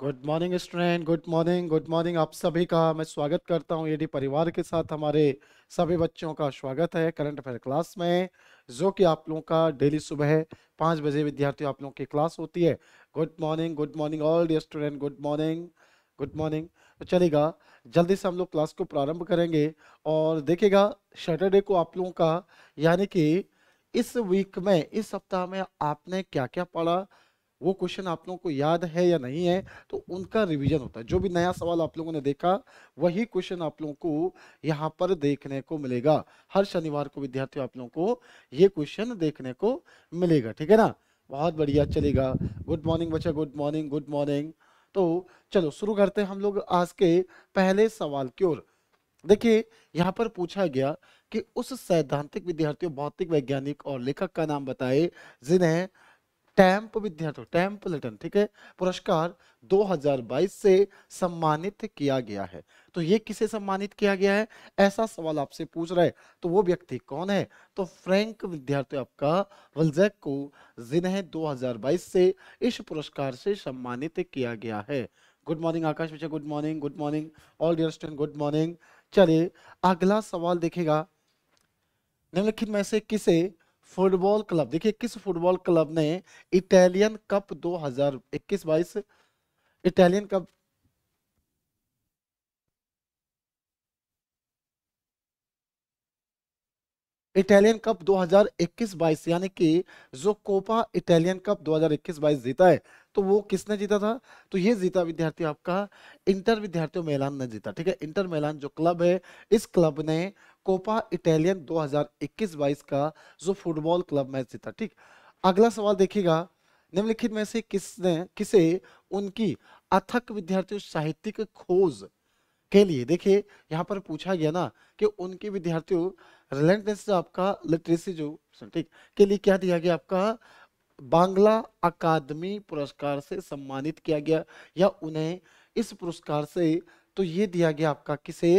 good morning student good morning good morning आप सभी का मैं स्वागत करता हूं एडी परिवार के साथ हमारे सभी बच्चों का स्वागत है करंट अफेयर क्लास में जो कि आप लोगों का डेली सुबह पाँच बजे विद्यार्थियों आप लोगों की क्लास होती है good morning good morning all the student good morning good morning तो चलेगा जल्दी से हम लोग क्लास को प्रारंभ करेंगे और देखेगा सैटरडे को आप लोगों का यानी कि इस वीक में इस सप्ताह में आपने क्या क्या पढ़ा वो क्वेश्चन आप लोगों को याद है या नहीं है तो उनका रिवीजन होता है जो भी नया सवाल आप लोगों ने देखा वही क्वेश्चन आप लोगों को यहाँ पर देखने को मिलेगा हर शनिवार को विद्यार्थियों आप लोगों को ये क्वेश्चन देखने को मिलेगा ठीक है ना बहुत बढ़िया चलेगा गुड मॉर्निंग बच्चा गुड मॉर्निंग गुड मॉर्निंग तो चलो शुरू करते हैं हम लोग आज के पहले सवाल की ओर देखिए यहाँ पर पूछा गया कि उस सैद्धांतिक विद्यार्थियों भौतिक वैज्ञानिक और लेखक का नाम बताए जिन्हें टैंप विद्यार्थियों टैंप लटन ठीक है पुरस्कार 2022 से सम्मानित किया गया है तो ये किसे सम्मानित किया गया है ऐसा सवाल आपसे पूछ रहा है तो वो व्यक्ति कौन है तो फ्रैंक विद्यार्थी आपका वल्जैक को जिन्हें 2022 से इस पुरस्कार से सम्मानित किया गया है good morning Akash Vijay good morning good morning all dear student good morning चलिए अगला सवाल देखेगा निम्नलिखित में से किसे फुटबॉल क्लब देखिए किस फुटबॉल क्लब ने Italian cup 2021 22 Italian cup Italian cup 2021-22 यानी कि जो कोपा इटालियन कप 2021-22 जीता है तो वो किसने जीता था तो ये जीता विद्यार्थी आपका इंटर विद्यार्थियों मैलान ने जीता ठीक है इंटर मिलान जो क्लब है इस क्लब ने कोपा इटालियन 2021-22 का जो फुटबॉल क्लब मैच जीता ठीक अगला सवाल देखिएगा निम्नलिखित में से किसने किसे उनकी अथक विद्यार्थी साहित्यिक खोज के लिए देखिए यहाँ पर पूछा गया ना कि उनके विद्यार्थियों रिलेंटनेस आपका लिटरेसी जो ठीक के लिए क्या दिया गया आपका बांग्ला अकादमी पुरस्कार से सम्मानित किया गया या उन्हें इस पुरस्कार से तो ये दिया गया आपका किसे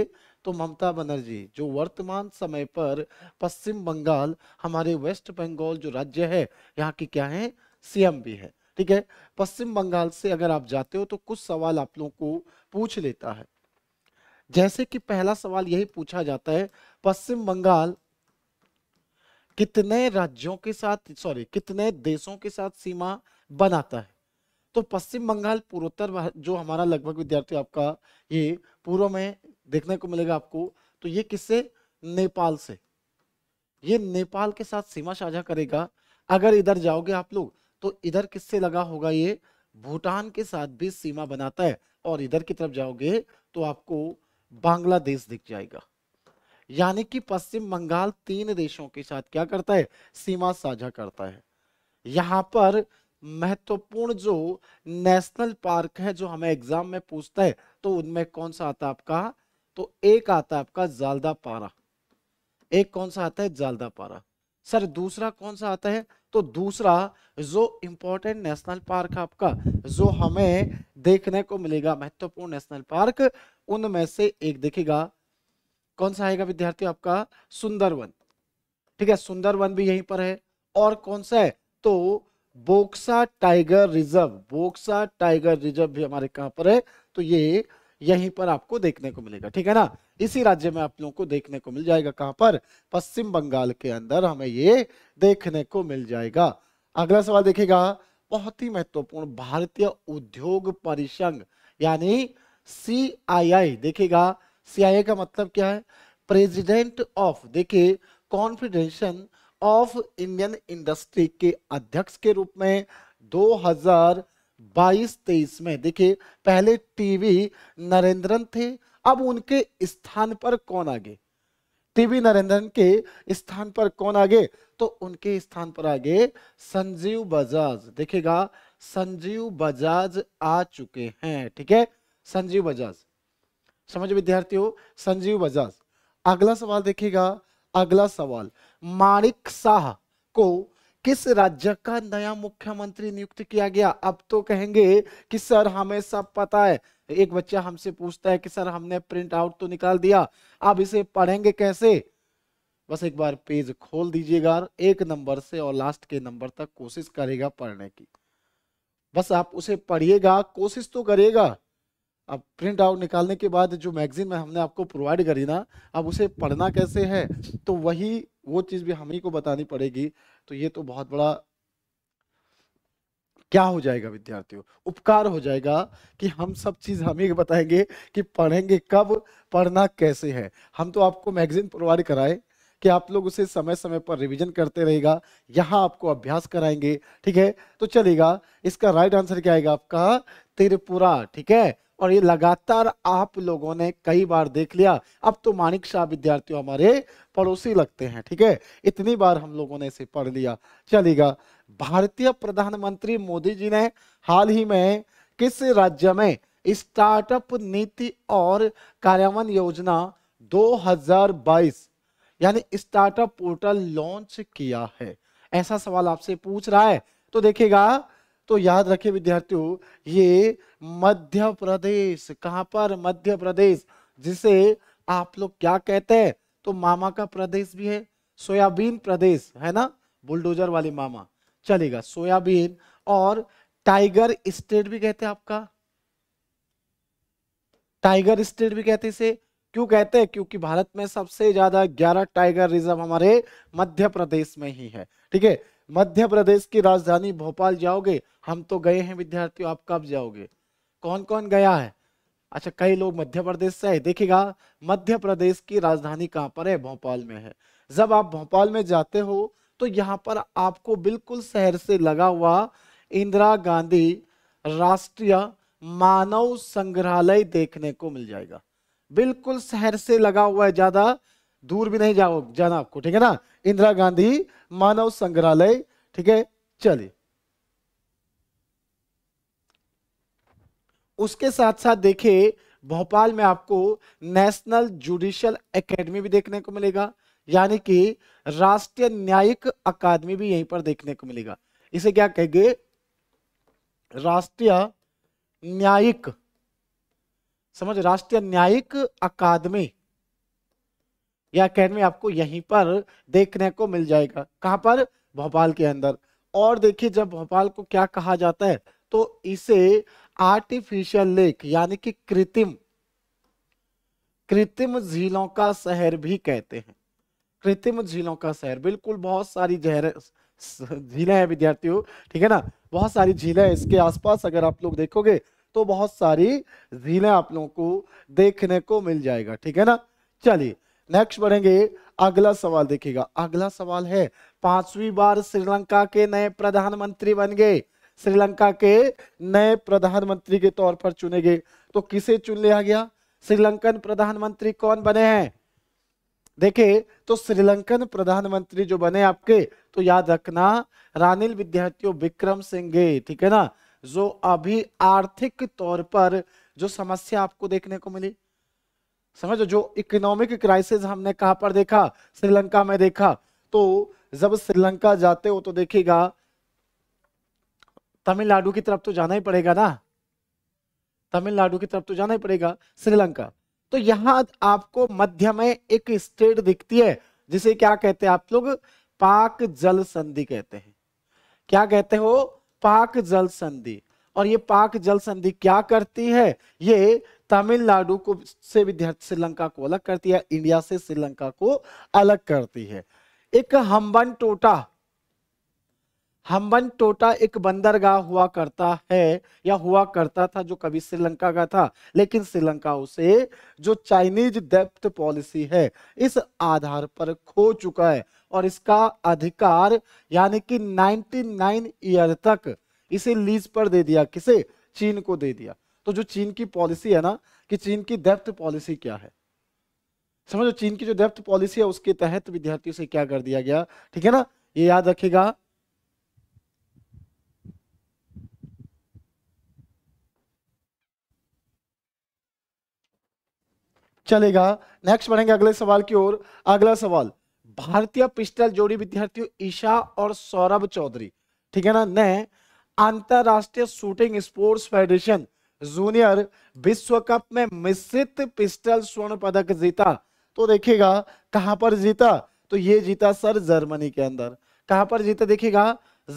तो ममता बनर्जी जो वर्तमान समय पर पश्चिम बंगाल हमारे वेस्ट बंगाल जो राज्य है यहाँ की क्या है सीएम भी है ठीक है पश्चिम बंगाल से अगर आप जाते हो तो कुछ सवाल आप लोगों को पूछ लेता है जैसे कि पहला सवाल यही पूछा जाता है पश्चिम बंगाल कितने राज्यों के साथ सॉरी कितने देशों के साथ सीमा बनाता है तो पश्चिम बंगाल पूर्वोत्तर जो हमारा लगभग विद्यार्थी आपका ये पूर्व में देखने को मिलेगा आपको तो ये किससे नेपाल से ये नेपाल के साथ सीमा साझा करेगा अगर इधर जाओगे आप लोग तो इधर किससे लगा होगा ये भूटान के साथ भी सीमा बनाता है और इधर की तरफ जाओगे तो आपको बांग्लादेश दिख जाएगा यानी कि पश्चिम बंगाल तीन देशों के साथ क्या करता है सीमा साझा करता है यहाँ पर महत्वपूर्ण जो नेशनल पार्क है जो हमें एग्जाम में पूछता है तो उनमें कौन सा आता है आपका तो एक आता है आपका जालदा पारा एक कौन सा आता है जालदा पारा सर दूसरा कौन सा आता है तो दूसरा जो इंपॉर्टेंट नेशनल पार्क आपका जो हमें देखने को मिलेगा महत्वपूर्ण नेशनल पार्क उनमें से एक देखेगा कौन सा आएगा विद्यार्थी आपका सुंदरवन ठीक है सुंदरवन भी यहीं पर है और कौन सा है तो Buxa tiger reserve Buxa tiger reserve भी हमारे कहां पर है तो ये यहीं पर आपको देखने को मिलेगा ठीक है ना इसी राज्य में आप लोगों को देखने को मिल जाएगा कहां पर पश्चिम बंगाल के अंदर हमें ये देखने को मिल जाएगा अगला सवाल देखेगा बहुत ही महत्वपूर्ण भारतीय उद्योग परिसंघ यानी सी आई आई देखिएगा सी आई आई का मतलब क्या है प्रेसिडेंट ऑफ देखिए कॉन्फिडेशन ऑफ इंडियन इंडस्ट्री के अध्यक्ष के रूप में 2000 बाईस तेईस में देखिए पहले टीवी नरेंद्रन थे अब उनके स्थान पर कौन आगे टीवी नरेंद्रन के स्थान पर कौन आगे तो उनके स्थान पर आगे संजीव बजाज देखिएगा संजीव बजाज आ चुके हैं ठीक है संजीव बजाज समझ विद्यार्थियों संजीव बजाज अगला सवाल देखिएगा अगला सवाल माणिक शाह को किस राज्य का नया मुख्यमंत्री नियुक्त किया गया अब तो कहेंगे कि सर हमें सब पता है एक बच्चा हमसे पूछता है कि सर हमने प्रिंट आउट तो निकाल दिया अब इसे पढ़ेंगे कैसे बस एक बार पेज खोल दीजिएगा एक नंबर से और लास्ट के नंबर तक कोशिश करेगा पढ़ने की बस आप उसे पढ़िएगा कोशिश तो करेगा अब प्रिंट आउट निकालने के बाद जो मैगजीन में हमने आपको प्रोवाइड करी ना अब उसे पढ़ना कैसे है तो वही वो चीज़ भी हम ही को बतानी पड़ेगी तो ये तो बहुत बड़ा क्या हो जाएगा विद्यार्थियों उपकार हो जाएगा कि हम सब चीज हम ही बताएंगे कि पढ़ेंगे कब पढ़ना कैसे है हम तो आपको मैगजीन प्रोवाइड कराए कि आप लोग उसे समय समय पर रिवीजन करते रहेगा यहां आपको अभ्यास कराएंगे ठीक है तो चलेगा इसका राइट आंसर क्या आएगा आपका त्रिपुरा ठीक है और ये लगातार आप लोगों ने कई बार देख लिया अब तो मानिक शाह विद्यार्थियों हमारे पड़ोसी लगते हैं ठीक है इतनी बार हम लोगों ने इसे पढ़ लिया चलेगा भारतीय प्रधानमंत्री मोदी जी ने हाल ही में किस राज्य में स्टार्टअप नीति और कार्यान्वयन योजना 2022 यानी स्टार्टअप पोर्टल लॉन्च किया है ऐसा सवाल आपसे पूछ रहा है तो देखिएगा तो याद रखे विद्यार्थियों ये मध्य प्रदेश कहां पर मध्य प्रदेश जिसे आप लोग क्या कहते हैं तो मामा का प्रदेश भी है सोयाबीन प्रदेश है ना बुलडोजर वाली मामा चलेगा सोयाबीन और टाइगर स्टेट भी कहते हैं आपका टाइगर स्टेट भी कहते इसे क्यों कहते हैं क्योंकि भारत में सबसे ज्यादा 11 टाइगर रिजर्व हमारे मध्य प्रदेश में ही है ठीक है मध्य प्रदेश की राजधानी भोपाल जाओगे हम तो गए हैं विद्यार्थियों आप कब जाओगे कौन कौन गया है अच्छा कई लोग मध्य प्रदेश से है देखिएगा मध्य प्रदेश की राजधानी कहाँ पर है भोपाल में है जब आप भोपाल में जाते हो तो यहाँ पर आपको बिल्कुल शहर से लगा हुआ इंदिरा गांधी राष्ट्रीय मानव संग्रहालय देखने को मिल जाएगा बिल्कुल शहर से लगा हुआ है ज्यादा दूर भी नहीं जाओ जाना आपको ठीक है ना इंदिरा गांधी मानव संग्रहालय ठीक है चलिए उसके साथ साथ देखिए भोपाल में आपको नेशनल जुडिशल एकेडमी भी देखने को मिलेगा यानी कि राष्ट्रीय न्यायिक अकादमी भी यहीं पर देखने को मिलेगा इसे क्या कहेंगे राष्ट्रीय न्यायिक समझ राष्ट्रीय न्यायिक अकादमी यह अकेडमी आपको यहीं पर देखने को मिल जाएगा कहाँ पर भोपाल के अंदर और देखिए जब भोपाल को क्या कहा जाता है तो इसे आर्टिफिशियल लेक यानी कि कृत्रिम कृत्रिम झीलों का शहर भी कहते हैं कृत्रिम झीलों का शहर बिल्कुल बहुत सारी जहर झीलें हैं विद्यार्थियों ठीक है ना बहुत सारी झीलें इसके आसपास अगर आप लोग देखोगे तो बहुत सारी झीलें आप लोगों को देखने को मिल जाएगा ठीक है ना चलिए नेक्स्ट बढ़ेंगे अगला सवाल देखिएगा अगला सवाल है पांचवी बार श्रीलंका के नए प्रधानमंत्री बन गए श्रीलंका के नए प्रधानमंत्री के तौर पर चुने गए तो किसे चुन लिया गया श्रीलंकन प्रधानमंत्री कौन बने हैं देखे तो श्रीलंकन प्रधानमंत्री जो बने आपके तो याद रखना रानिल विद्यार्थियों विक्रम सिंह ठीक है ना जो अभी आर्थिक तौर पर जो समस्या आपको देखने को मिली समझो जो इकोनॉमिक क्राइसिस हमने कहा पर देखा श्रीलंका में देखा तो जब श्रीलंका जाते हो तो देखेगा तमिलनाडु की तरफ तो जाना ही पड़ेगा ना तमिलनाडु की तरफ तो जाना ही पड़ेगा श्रीलंका तो यहां आपको मध्य में एक स्टेट दिखती है जिसे क्या कहते हैं आप लोग पाक जल संधि कहते हैं क्या कहते हो पाक जल संधि और ये पाक जल संधि क्या करती है ये तमिलनाडु को से विद्यार्थी श्रीलंका को अलग करती है इंडिया से श्रीलंका को अलग करती है एक हम्बन टोटा हम्बन टोटा एक बंदरगाह हुआ करता है या हुआ करता था जो कभी श्रीलंका का था लेकिन श्रीलंका उसे जो चाइनीज डेप्थ पॉलिसी है इस आधार पर खो चुका है और इसका अधिकार यानी कि 99 ईयर तक इसे लीज पर दे दिया किसे चीन को दे दिया तो जो चीन की पॉलिसी है ना कि चीन की डेप्थ पॉलिसी क्या है समझो चीन की जो डेप्थ पॉलिसी है उसके तहत विद्यार्थियों से क्या कर दिया गया ठीक है ना ये याद रखेगा चलेगा नेक्स्ट बढ़ेंगे अगले सवाल की ओर अगला सवाल भारतीय पिस्टल जोड़ी विद्यार्थियों ईशा और सौरभ चौधरी ठीक है ना ने अंतरराष्ट्रीय शूटिंग स्पोर्ट्स फेडरेशन जूनियर विश्व कप में मिश्रित पिस्टल स्वर्ण पदक जीता तो देखिएगा कहां पर जीता तो ये जीता सर जर्मनी के अंदर कहां पर जीता देखिएगा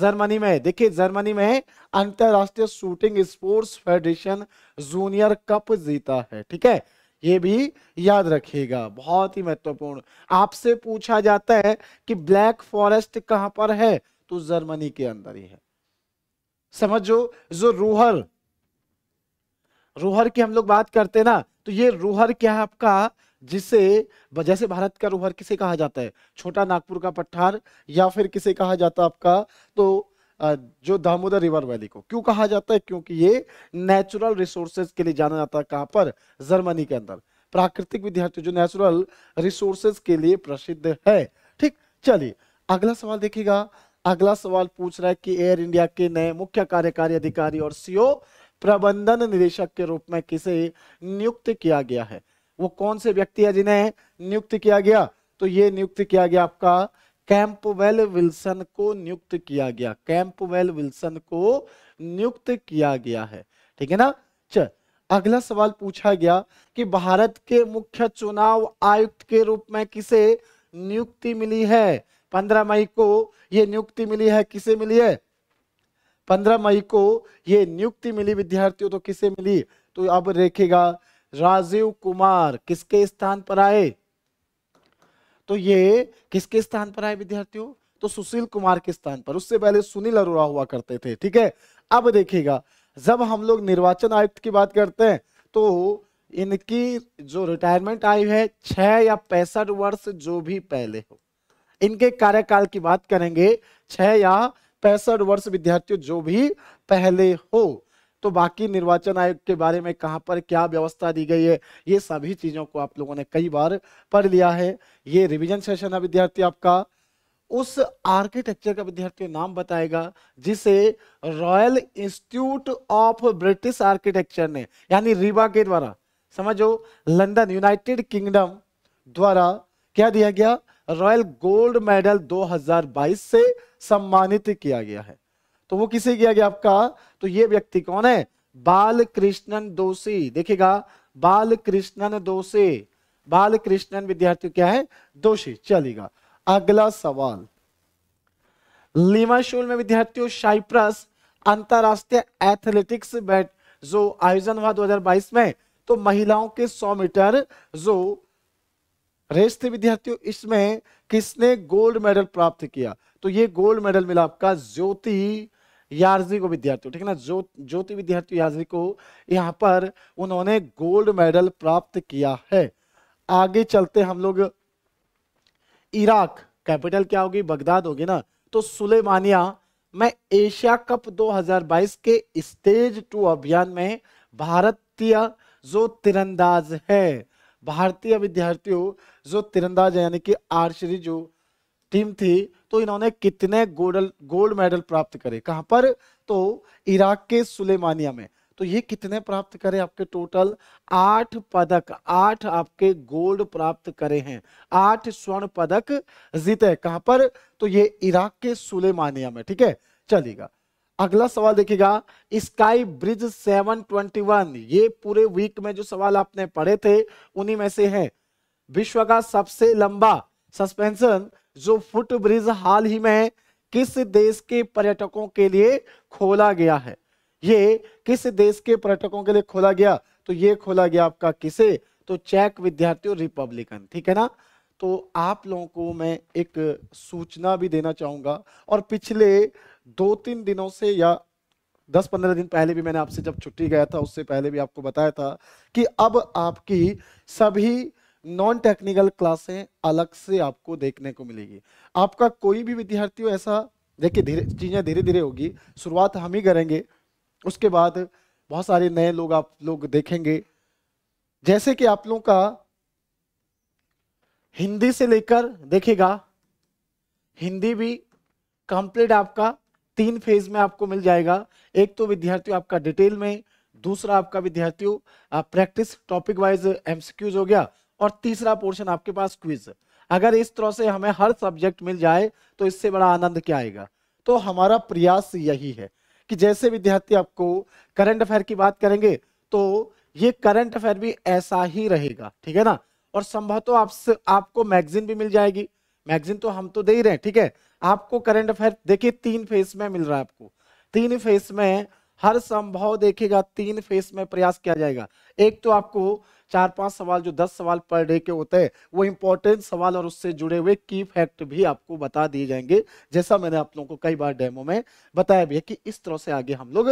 जर्मनी में देखिए जर्मनी में अंतरराष्ट्रीय shooting sports federation junior cup जीता है ठीक है ये भी याद रखिएगा बहुत ही महत्वपूर्ण आपसे पूछा जाता है कि ब्लैक फॉरेस्ट कहां पर है तो जर्मनी के अंदर ही है समझो जो रूहर रोहर की हम लोग बात करते ना तो ये रोहर क्या है आपका जिसे जैसे भारत का रोहर किसे कहा जाता है छोटा नागपुर का पठार या फिर किसे कहा जाता है आपका तो जो दामोदर रिवर वैली को क्यों कहा जाता है क्योंकि ये नेचुरल रिसोर्सेज के लिए जाना जाता है कहां पर जर्मनी के अंदर प्राकृतिक विद्यार्थी जो नेचुरल रिसोर्सेज के लिए प्रसिद्ध है ठीक चलिए अगला सवाल देखिएगा अगला सवाल पूछ रहा है कि एयर इंडिया के नए मुख्य कार्यकारी अधिकारी और सीओ प्रबंधन निदेशक के रूप में किसे नियुक्त किया गया है वो कौन से व्यक्ति है जिन्हें नियुक्त किया गया तो ये नियुक्त किया गया आपका कैंपवेल विल्सन को नियुक्त किया गया कैंपवेल विल्सन को नियुक्त किया गया है ठीक है ना चल अगला सवाल पूछा गया कि भारत के मुख्य चुनाव आयुक्त के रूप में किसे नियुक्ति मिली है पंद्रह मई को यह नियुक्ति मिली है किसे मिली है पंद्रह मई को ये नियुक्ति मिली विद्यार्थियों तो किसे मिली तो अब देखेगा राजीव कुमार किसके स्थान पर आए तो ये किसके स्थान पर आए विद्यार्थियों तो सुशील कुमार के स्थान पर उससे पहले सुनील अरोड़ा हुआ करते थे ठीक है अब देखिएगा जब हम लोग निर्वाचन आयुक्त की बात करते हैं तो इनकी जो रिटायरमेंट आयु है छह या पैंसठ वर्ष जो भी पहले हो इनके कार्यकाल की बात करेंगे छह या पैंसठ वर्ष विद्यार्थियों जो भी पहले हो तो बाकी निर्वाचन आयोग के बारे में कहां पर क्या व्यवस्था दी गई है ये सभी चीजों को आप लोगों ने कई बार पढ़ लिया है ये रिविजन सेशन है विद्यार्थी आपका उस आर्किटेक्चर का विद्यार्थी नाम बताएगा जिसे royal institute of British architecture ने यानी रीवा के द्वारा समझो लंदन यूनाइटेड किंगडम द्वारा क्या दिया गया रॉयल गोल्ड मेडल 2022 से सम्मानित किया गया है तो वो किसे किया गया आपका तो ये व्यक्ति कौन है बाल कृष्णन दोषी देखिएगा बाल कृष्णन दोषी बाल कृष्णन विद्यार्थी क्या है दोषी चलेगा अगला सवाल शूल में विद्यार्थियों साइप्रस अंतरराष्ट्रीय एथलेटिक्स बैट जो आयोजन हुआ 2022 में तो महिलाओं के 100 मीटर जो रेस थे विद्यार्थियों इसमें किसने गोल्ड मेडल प्राप्त किया तो ये गोल्ड मेडल मिला आपका ज्योति यार्जी को विद्यार्थियों ठीक है ना जो ज्योति विद्यार्थी यार्जी को यहाँ पर उन्होंने गोल्ड मेडल प्राप्त किया है आगे चलते हम लोग इराक कैपिटल क्या होगी बगदाद होगी ना तो सुलेमानिया में एशिया कप 2022 के स्टेज टू अभियान में भारतीय जो तिरंदाज है भारतीय विद्यार्थियों जो तिरंदाज यानी कि आर्चरी जो टीम थी तो इन्होंने कितने गोल्डल गोल्ड मेडल प्राप्त करे कहाँ पर तो इराक के सुलेमानिया में तो ये कितने प्राप्त करे आपके टोटल आठ पदक आठ आपके गोल्ड प्राप्त करे हैं आठ स्वर्ण पदक जीते कहां पर तो ये इराक के सुलेमानिया में ठीक है चलेगा अगला सवाल देखिएगा स्काई ब्रिज 721 ये पूरे वीक में जो सवाल आपने पढ़े थे उन्हीं में से है विश्व का सबसे लंबा सस्पेंशन जो फुट ब्रिज हाल ही में किस देश के पर्यटकों के लिए खोला गया है ये किस देश के पर्यटकों के लिए खोला गया तो ये खोला गया आपका किसे तो चेक विद्यार्थियों रिपब्लिकन ठीक है ना तो आप लोगों को मैं एक सूचना भी देना चाहूंगा और पिछले दो तीन दिनों से या दस पंद्रह दिन पहले भी मैंने आपसे जब छुट्टी गया था उससे पहले भी आपको बताया था कि अब आपकी सभी नॉन टेक्निकल क्लासें अलग से आपको देखने को मिलेगी आपका कोई भी विद्यार्थी हो ऐसा देखिए धीरे चीज़ें धीरे धीरे होगी शुरुआत हम ही करेंगे उसके बाद बहुत सारे नए लोग आप लोग देखेंगे जैसे कि आप लोगों का हिंदी से लेकर देखेगा हिंदी भी कंप्लीट आपका तीन फेज में आपको मिल जाएगा एक तो विद्यार्थियों आपका डिटेल में दूसरा आपका विद्यार्थियों प्रैक्टिस टॉपिक वाइज एमसीक्यूज हो गया और तीसरा पोर्शन आपके पास क्विज अगर इस तरह से हमें हर सब्जेक्ट मिल जाए तो इससे बड़ा आनंद क्या आएगा तो हमारा प्रयास यही है कि जैसे विद्यार्थी आपको करंट अफेयर की बात करेंगे तो ये करंट अफेयर भी ऐसा ही रहेगा ठीक है ना और संभवतः आप आपको मैगजीन भी मिल जाएगी मैगजीन तो हम तो दे ही रहे हैं ठीक है आपको करंट अफेयर देखिए तीन फेज में मिल रहा है आपको तीन फेज में हर संभव देखेगा तीन फेज में प्रयास किया जाएगा एक तो आपको चार पांच सवाल जो दस सवाल पर डे के होते हैं वो इंपॉर्टेंट सवाल और उससे जुड़े हुए की फैक्ट भी आपको बता दिए जाएंगे जैसा मैंने आप लोगों को कई बार डेमो में बताया भी है कि इस तरह से आगे हम लोग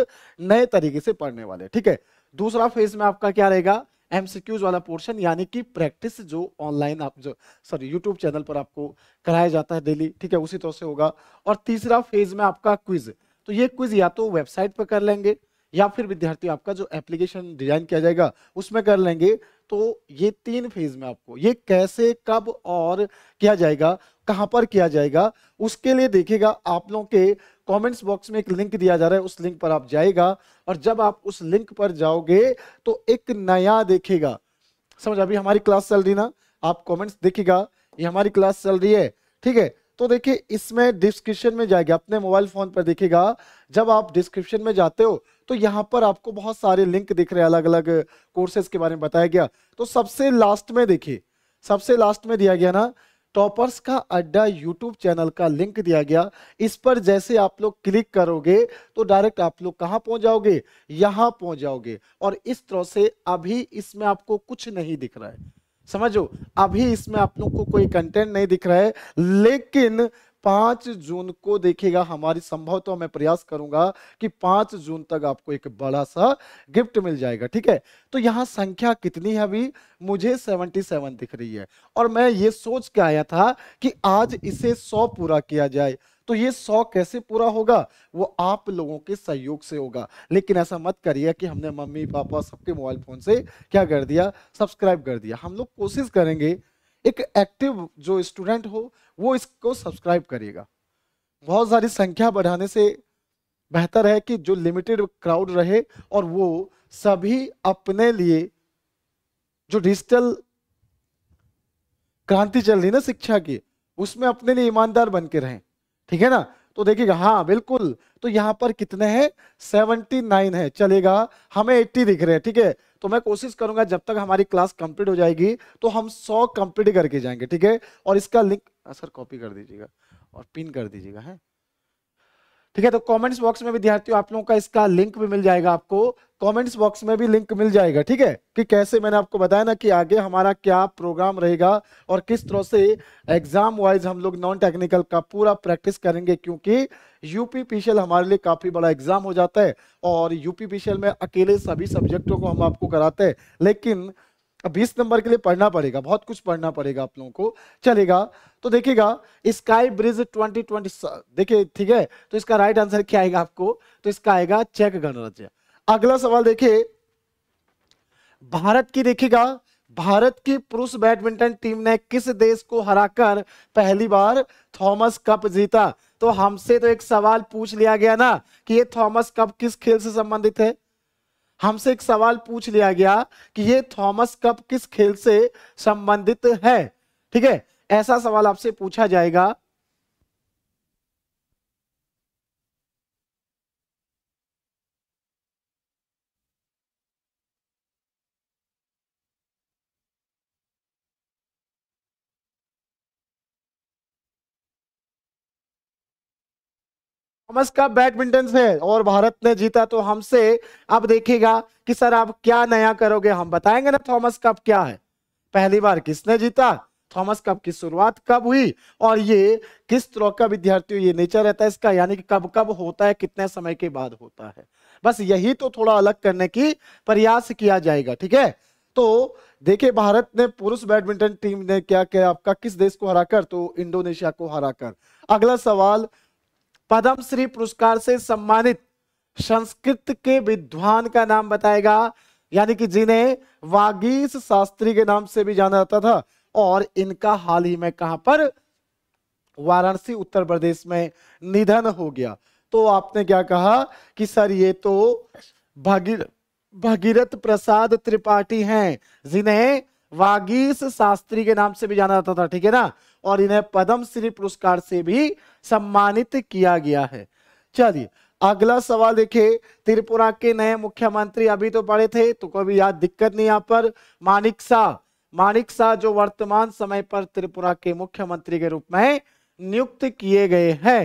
नए तरीके से पढ़ने वाले ठीक है दूसरा फेज में आपका क्या रहेगा एमसीक्यूज वाला पोर्शन यानी कि प्रैक्टिस जो ऑनलाइन आप जो सॉरी यूट्यूब चैनल पर आपको कराया जाता है डेली ठीक है उसी तरह से होगा और तीसरा फेज में आपका क्विज तो ये क्विज या तो वेबसाइट पर कर लेंगे या फिर विद्यार्थी आपका जो एप्लीकेशन डिजाइन किया जाएगा उसमें कर लेंगे तो ये तीन फेज में आपको ये कैसे कब और किया जाएगा कहां पर किया जाएगा उसके लिए देखिएगा आप लोगों के कमेंट्स बॉक्स में एक लिंक दिया जा रहा है उस लिंक पर आप जाएगा और जब आप उस लिंक पर जाओगे तो एक नया देखेगा समझ अभी हमारी क्लास चल रही ना आप कमेंट्स देखेगा ये हमारी क्लास चल रही है ठीक है तो देखिए इसमें डिस्क्रिप्शन में जाएगा अपने मोबाइल फोन पर देखेगा जब आप डिस्क्रिप्शन में जाते हो तो यहाँ पर आपको बहुत सारे लिंक दिख रहे हैं अलग अलग कोर्सेज के बारे में बताया गया तो सबसे लास्ट में देखिए सबसे लास्ट में दिया गया ना टॉपर्स का अड्डा यूट्यूब चैनल का लिंक दिया गया इस पर जैसे आप लोग क्लिक करोगे तो डायरेक्ट आप लोग कहाँ पहुंच जाओगे यहां पहुंच जाओगे और इस तरह से अभी इसमें आपको कुछ नहीं दिख रहा है समझो अभी इसमें आप लोग को कोई कंटेंट नहीं दिख रहा है लेकिन पांच जून को देखिएगा हमारी संभव तो मैं प्रयास करूंगा कि पांच जून तक आपको एक बड़ा सा गिफ्ट मिल जाएगा ठीक है तो यहाँ संख्या कितनी है अभी मुझे सेवनटी सेवन दिख रही है और मैं ये सोच के आया था कि आज इसे सौ पूरा किया जाए तो ये सौ कैसे पूरा होगा वो आप लोगों के सहयोग से होगा लेकिन ऐसा मत करिए कि हमने मम्मी पापा सबके मोबाइल फोन से क्या कर दिया सब्सक्राइब कर दिया हम लोग कोशिश करेंगे एक एक्टिव जो स्टूडेंट हो वो इसको सब्सक्राइब करेगा बहुत सारी संख्या बढ़ाने से बेहतर है कि जो लिमिटेड क्राउड रहे और वो सभी अपने लिए जो डिजिटल क्रांति चल रही ना शिक्षा की उसमें अपने लिए ईमानदार बन के रहें ठीक है ना तो देखिएगा हाँ बिल्कुल तो यहां पर कितने हैं सेवेंटी नाइन है चलेगा हमें एट्टी दिख रहे हैं ठीक है तो मैं कोशिश करूंगा जब तक हमारी क्लास कंप्लीट हो जाएगी तो हम सौ कंप्लीट करके जाएंगे ठीक है और इसका लिंक हाँ, सर कॉपी कर दीजिएगा और पिन कर दीजिएगा है ठीक है तो कमेंट्स बॉक्स में विद्यार्थियों आप लोगों का इसका लिंक भी मिल जाएगा आपको कमेंट्स बॉक्स में भी लिंक मिल जाएगा ठीक है कि कैसे मैंने आपको बताया ना कि आगे हमारा क्या प्रोग्राम रहेगा और किस तरह से एग्जाम वाइज हम लोग नॉन टेक्निकल का पूरा प्रैक्टिस करेंगे क्योंकि यूपी पीशल हमारे लिए काफी बड़ा एग्जाम हो जाता है और यूपी पीशल में अकेले सभी सब्जेक्टों को हम आपको कराते हैं लेकिन बीस नंबर के लिए पढ़ना पड़ेगा बहुत कुछ पढ़ना पड़ेगा आप लोगों को चलेगा तो देखिएगा स्काई ब्रिज 2020 देखिए ठीक है तो इसका राइट आंसर क्या आएगा आपको तो इसका आएगा चेक गणराज्य अगला सवाल देखिए भारत की देखिएगा भारत की पुरुष बैडमिंटन टीम ने किस देश को हराकर पहली बार थॉमस कप जीता तो हमसे तो एक सवाल पूछ लिया गया ना कि ये थॉमस कप किस खेल से संबंधित है हमसे एक सवाल पूछ लिया गया कि ये थॉमस कप किस खेल से संबंधित है ठीक है ऐसा सवाल आपसे पूछा जाएगा थॉमस कप बैडमिंटन से और भारत ने जीता तो हमसे अब देखिएगा कि सर आप क्या नया करोगे हम बताएंगे ना थॉमस कप क्या है पहली बार किसने जीता थॉमस कप की शुरुआत कब हुई और ये किस तरह का विद्यार्थियों ये नेचर रहता है इसका यानी कि कब कब होता है कितने समय के बाद होता है बस यही तो थोड़ा अलग करने की प्रयास किया जाएगा ठीक है तो देखिए भारत ने पुरुष बैडमिंटन टीम ने क्या किया आपका किस देश को हराकर तो इंडोनेशिया को हराकर अगला सवाल पद्म श्री पुरस्कार से सम्मानित संस्कृत के विद्वान का नाम बताएगा यानी कि जिन्हें वागीस शास्त्री के नाम से भी जाना जाता था और इनका हाल ही में कहां पर वाराणसी उत्तर प्रदेश में निधन हो गया तो आपने क्या कहा कि सर ये तो भगीर भगीरथ प्रसाद त्रिपाठी हैं जिन्हें वागीश शास्त्री के नाम से भी जाना जाता था ठीक है ना और इन्हें पद्मश्री पुरस्कार से भी सम्मानित किया गया है चलिए अगला सवाल देखिए त्रिपुरा के नए मुख्यमंत्री अभी तो पढ़े थे तो कभी याद दिक्कत नहीं यहाँ पर मानिक शाह मानिक शाह जो वर्तमान समय पर त्रिपुरा के मुख्यमंत्री के रूप में नियुक्त किए गए हैं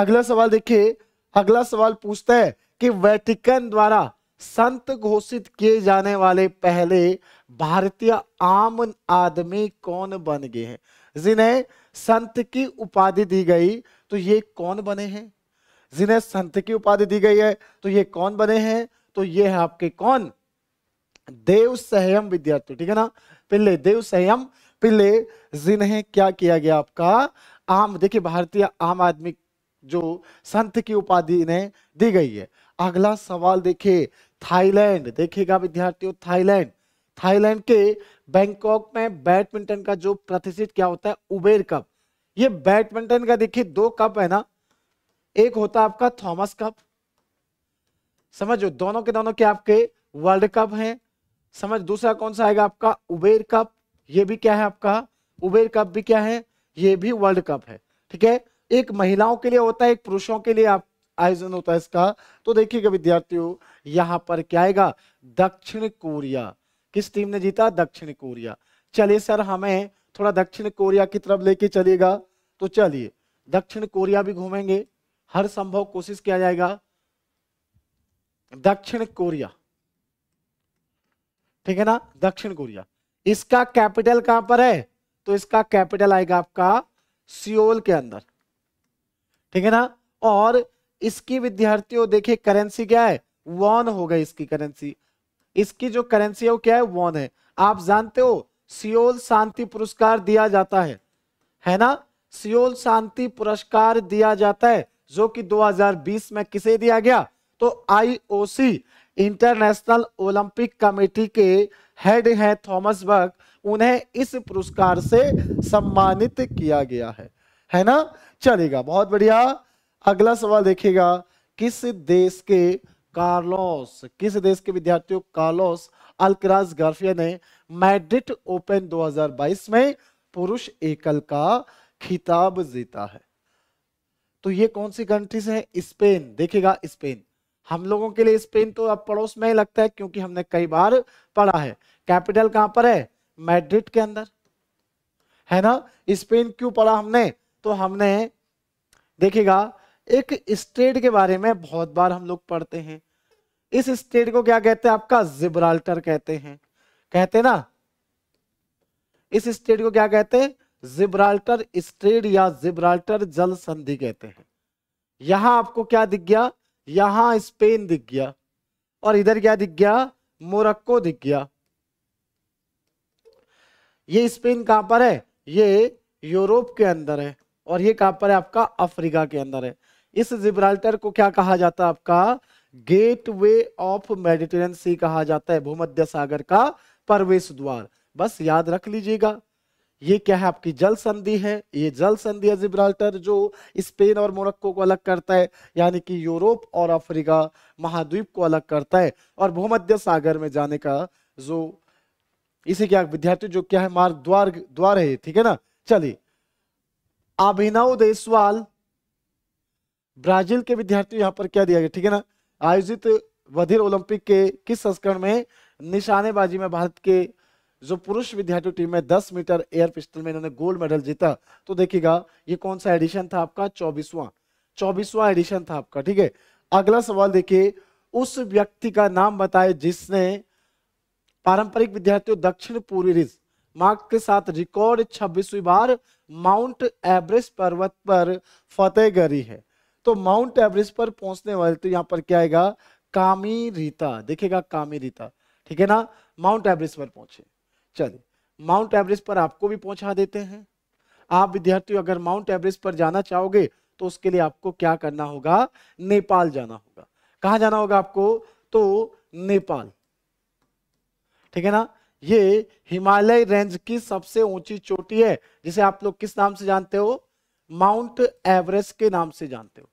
अगला सवाल देखिए अगला सवाल पूछता है कि वेटिकन द्वारा संत घोषित किए जाने वाले पहले भारतीय आम आदमी कौन बन गए हैं जिन्हें संत की उपाधि दी गई तो ये कौन बने हैं जिन्हें संत की उपाधि दी गई है तो ये कौन बने हैं तो ये है आपके कौन देव संयम विद्यार्थी ठीक है ना पिल्ले देव संयम पिल्ले जिन्हें क्या किया गया आपका आम देखिए भारतीय आम आदमी जो संत की उपाधि इन्हें दी गई है अगला सवाल देखिए थाईलैंड देखिएगा विद्यार्थियों थाईलैंड थाईलैंड के बैंकॉक में बैडमिंटन का जो प्रतिष्ठित क्या होता है उबेर कप ये बैडमिंटन का देखिए दो कप है ना एक होता है आपका थॉमस कप समझो दोनों के दोनों के आपके वर्ल्ड कप हैं समझ दूसरा कौन सा आएगा आपका उबेर कप ये भी क्या है आपका उबेर कप भी क्या है ये भी वर्ल्ड कप है ठीक है एक महिलाओं के लिए होता है एक पुरुषों के लिए आप आयोजन होता है इसका तो देखिएगा विद्यार्थियों यहां पर क्या आएगा दक्षिण कोरिया किस टीम ने जीता दक्षिण कोरिया चलिए सर हमें थोड़ा दक्षिण कोरिया की तरफ लेके चलेगा तो चलिए दक्षिण कोरिया भी घूमेंगे हर संभव कोशिश किया जाएगा दक्षिण कोरिया ठीक है ना दक्षिण कोरिया इसका कैपिटल कहां पर है तो इसका कैपिटल आएगा आपका सियोल के अंदर ठीक है ना और इसकी विद्यार्थियों देखे करेंसी क्या है वॉन हो गई इसकी करेंसी इसकी जो करेंसी है वो क्या है वॉन है आप जानते हो सियोल शांति पुरस्कार दिया जाता है है ना सियोल शांति पुरस्कार दिया जाता है जो कि 2020 में किसे दिया गया तो आईओसी इंटरनेशनल ओलंपिक कमेटी के हेड हैं थॉमस बर्ग उन्हें इस पुरस्कार से सम्मानित किया गया है है ना चलेगा बहुत बढ़िया अगला सवाल देखिएगा किस देश के कार्लोस किस देश के विद्यार्थियों कार्लोस अलक्राज गार्फिया ने मैड्रिड ओपन 2022 में पुरुष एकल का खिताब जीता है तो ये कौन सी कंट्रीज है स्पेन देखिएगा स्पेन हम लोगों के लिए स्पेन तो अब पड़ोस में ही लगता है क्योंकि हमने कई बार पढ़ा है कैपिटल कहां पर है मैड्रिड के अंदर है ना स्पेन क्यों पढ़ा हमने तो हमने देखिएगा एक स्टेट के बारे में बहुत बार हम लोग पढ़ते हैं इस स्टेट को क्या कहते हैं आपका जिब्राल्टर कहते हैं कहते ना इस स्टेट को क्या कहते हैं जिब्राल्टर स्टेट या जिब्राल्टर जल संधि कहते हैं यहां आपको क्या दिख गया यहां स्पेन दिख गया और इधर क्या दिख गया मोरक्को दिख गया ये स्पेन कहां पर है ये यूरोप के अंदर है और ये कहां पर है आपका अफ्रीका के अंदर है इस जिब्राल्टर को क्या कहा जाता है आपका gateway of Mediterranean sea कहा जाता है भूमध्य सागर का प्रवेश द्वार बस याद रख लीजिएगा ये क्या है आपकी जल संधि है ये जल संधि है जिब्राल्टर जो स्पेन और मोरक्को को अलग करता है यानी कि यूरोप और अफ्रीका महाद्वीप को अलग करता है और भूमध्य सागर में जाने का जो इसे क्या विद्यार्थी जो क्या है मार्ग द्वार द्वार है ठीक है ना चलिए अभिनव देशवाल ब्राजील के विद्यार्थियों यहाँ पर क्या दिया गया ठीक है ना आयोजित वधिर ओलंपिक के किस संस्करण में निशानेबाजी में भारत के जो पुरुष विद्यार्थियों टीम में 10 मीटर एयर पिस्टल में इन्होंने गोल्ड मेडल जीता तो देखिएगा ये कौन सा एडिशन था आपका चौबीसवा चौबीसवा एडिशन था आपका ठीक है अगला सवाल देखिए उस व्यक्ति का नाम बताए जिसने पारंपरिक विद्यार्थियों दक्षिण पूर्वी रिज मार्क के साथ रिकॉर्ड छब्बीसवीं बार माउंट एवरेस्ट पर्वत पर फतेह है तो माउंट एवरेस्ट पर पहुंचने वाले तो यहाँ पर क्या आएगा कामी रीता देखेगा कामी रीता ठीक है ना माउंट एवरेस्ट पर पहुंचे चलिए माउंट एवरेस्ट पर आपको भी पहुंचा देते हैं आप विद्यार्थियों अगर माउंट एवरेस्ट पर जाना चाहोगे तो उसके लिए आपको क्या करना होगा नेपाल जाना होगा कहा जाना होगा आपको तो नेपाल ठीक है ना ये हिमालय रेंज की सबसे ऊंची चोटी है जिसे आप लोग किस नाम से जानते हो माउंट एवरेस्ट के नाम से जानते हो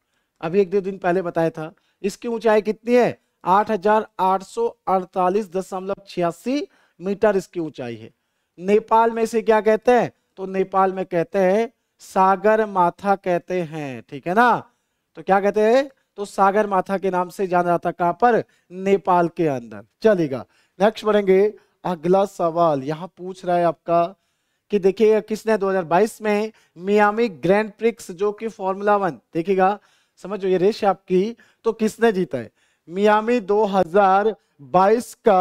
अभी एक दो दिन पहले बताया था इसकी ऊंचाई कितनी है आठ हजार आठ सौ अड़तालीस दशमलव छियासी मीटर इसकी ऊंचाई है नेपाल में इसे क्या कहते हैं तो नेपाल में कहते हैं सागर माथा कहते हैं ठीक है ना तो क्या कहते हैं तो सागर माथा के नाम से जाना जाता कहां पर नेपाल के अंदर चलेगा नेक्स्ट बढ़ेंगे अगला सवाल यहां पूछ रहा है आपका कि देखिएगा किसने 2022 में मियामी ग्रैंड प्रिक्स जो कि फॉर्मूला वन देखिएगा समझो ये रेस आपकी तो किसने जीता है मियामी 2022 का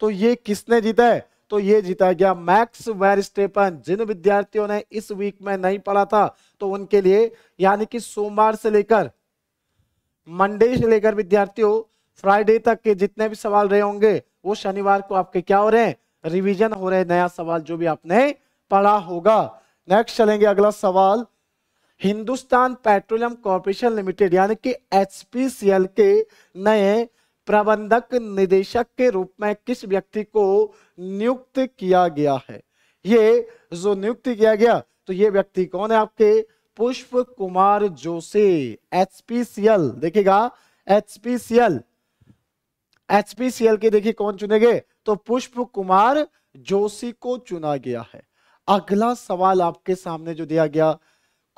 तो ये किसने जीता है तो ये जीता गया मैक्स वेर स्टेपन जिन विद्यार्थियों ने इस वीक में नहीं पढ़ा था तो उनके लिए यानी कि सोमवार से लेकर मंडे से लेकर विद्यार्थियों फ्राइडे तक के जितने भी सवाल रहे होंगे वो शनिवार को आपके क्या हो रहे हैं रिवीजन हो रहे हैं नया सवाल जो भी आपने पढ़ा होगा नेक्स्ट चलेंगे अगला सवाल हिंदुस्तान पेट्रोलियम कॉरपोरेशन लिमिटेड यानी कि एच के नए प्रबंधक निदेशक के रूप में किस व्यक्ति को नियुक्त किया गया है ये जो नियुक्त किया गया तो ये व्यक्ति कौन है आपके पुष्प कुमार जोशी एचपीसीएल देखिएगा एचपीसीएल एचपीसीएल के देखिए कौन चुने गए तो पुष्प कुमार जोशी को चुना गया है अगला सवाल आपके सामने जो दिया गया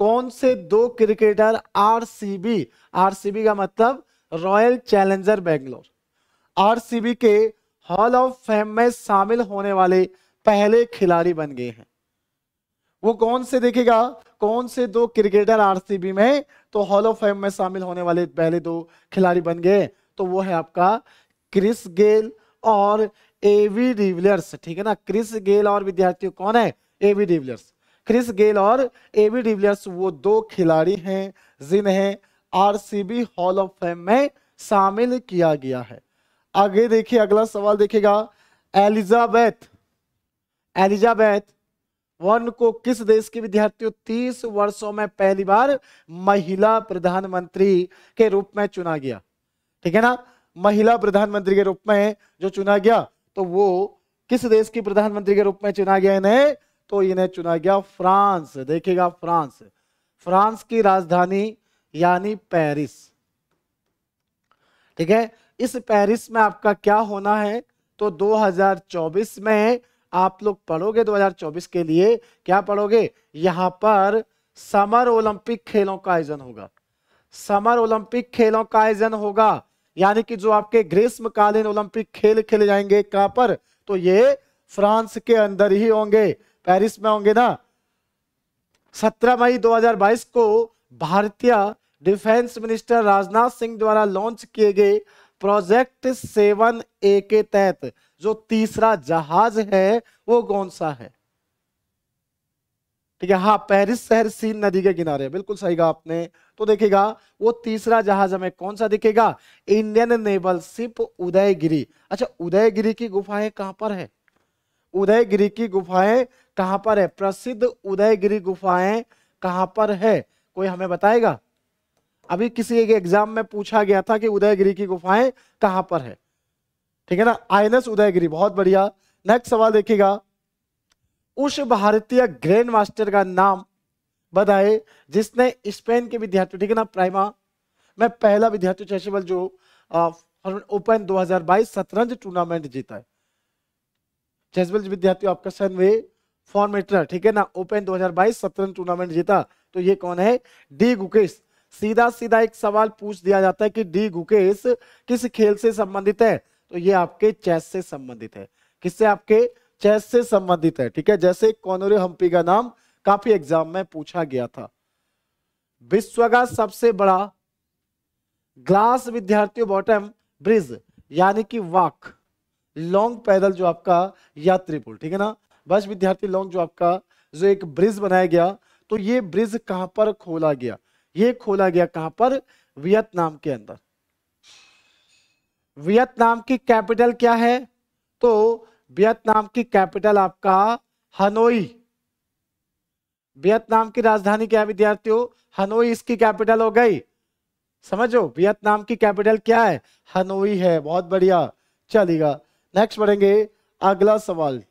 कौन से दो क्रिकेटर आरसीबी आरसीबी का मतलब रॉयल चैलेंजर बेंगलोर आरसीबी के हॉल ऑफ फेम में शामिल होने वाले पहले खिलाड़ी बन गए हैं वो कौन से देखेगा कौन से दो क्रिकेटर आरसीबी में तो हॉल ऑफ फेम में शामिल होने वाले पहले दो खिलाड़ी बन गए तो वो है आपका क्रिस गेल और एवी डिविलियर्स ठीक है ना क्रिस गेल और विद्यार्थियों कौन है एवी डिविलियर्स क्रिस गेल और एवी डिविलियर्स वो दो खिलाड़ी हैं जिन्हें आरसीबी हॉल ऑफ फेम में शामिल किया गया है आगे देखिए अगला सवाल देखिएगा एलिजाबेथ एलिजाबेथ वन को किस देश की विद्यार्थियों तीस वर्षों में पहली बार महिला प्रधानमंत्री के रूप में चुना गया ठीक है ना महिला प्रधानमंत्री के रूप में जो चुना गया तो वो किस देश की प्रधानमंत्री के रूप में चुना गया इन्हें तो इन्हें चुना गया फ्रांस देखिएगा फ्रांस फ्रांस की राजधानी यानी पेरिस ठीक है इस पेरिस में आपका क्या होना है तो 2024 में आप लोग पढ़ोगे 2024 के लिए क्या पढ़ोगे यहां पर समर ओलंपिक खेलों का आयोजन होगा समर ओलंपिक खेलों का आयोजन होगा यानी कि जो आपके ग्रीष्मकालीन ओलंपिक खेल खेले जाएंगे कहां पर तो ये फ्रांस के अंदर ही होंगे पेरिस में होंगे ना 17 मई 2022 को भारतीय डिफेंस मिनिस्टर राजनाथ सिंह द्वारा लॉन्च किए गए प्रोजेक्ट सेवन ए के तहत जो तीसरा जहाज है वो कौन सा है ठीक है हाँ पेरिस शहर सीन नदी के किनारे बिल्कुल सही कहा आपने तो देखिएगा वो तीसरा जहाज हमें कौन सा दिखेगा इंडियन नेवल शिप उदयगिरी अच्छा उदयगिरी की गुफाएं कहां पर है उदयगिरी की गुफाएं कहां पर है प्रसिद्ध उदयगिरी गुफाएं कहां पर है कोई हमें बताएगा अभी किसी एक एग्जाम में पूछा गया था कि उदयगिरी की गुफाएं कहां पर है ठीक है ना आईएनएस उदयगिरी बहुत बढ़िया नेक्स्ट सवाल देखिएगा उस भारतीय ग्रैंड मास्टर का नाम बताए जिसने स्पेन के विद्यार्थी ठीक है ना प्राइमा में पहला विद्यार्थी जो ओपन 2022 शतरंज टूर्नामेंट जीता है जजबल विद्यार्थी आपका सन वे फॉर्मेटर ठीक है ना ओपन 2022 हजार टूर्नामेंट जीता तो ये कौन है डी गुकेश सीधा सीधा एक सवाल पूछ दिया जाता है कि डी गुकेश किस खेल से संबंधित है तो ये आपके चेस से संबंधित है किससे आपके चेस से संबंधित है ठीक है जैसे कॉनोरे हम्पी का नाम काफी एग्जाम में पूछा गया था विश्व का सबसे बड़ा ग्लास विद्यार्थियों बॉटम ब्रिज यानी कि वाक लॉन्ग पैदल जो आपका यात्री पुल ठीक है ना बस विद्यार्थी लॉन्ग जो आपका जो एक ब्रिज बनाया गया तो ये ब्रिज कहां पर खोला गया ये खोला गया कहां पर वियतनाम के अंदर वियतनाम की कैपिटल क्या है तो वियतनाम की कैपिटल आपका हनोई वियतनाम की राजधानी क्या है विद्यार्थियों हनोई इसकी कैपिटल हो गई समझो वियतनाम की कैपिटल क्या है हनोई है बहुत बढ़िया चलेगा नेक्स्ट बढ़ेंगे अगला सवाल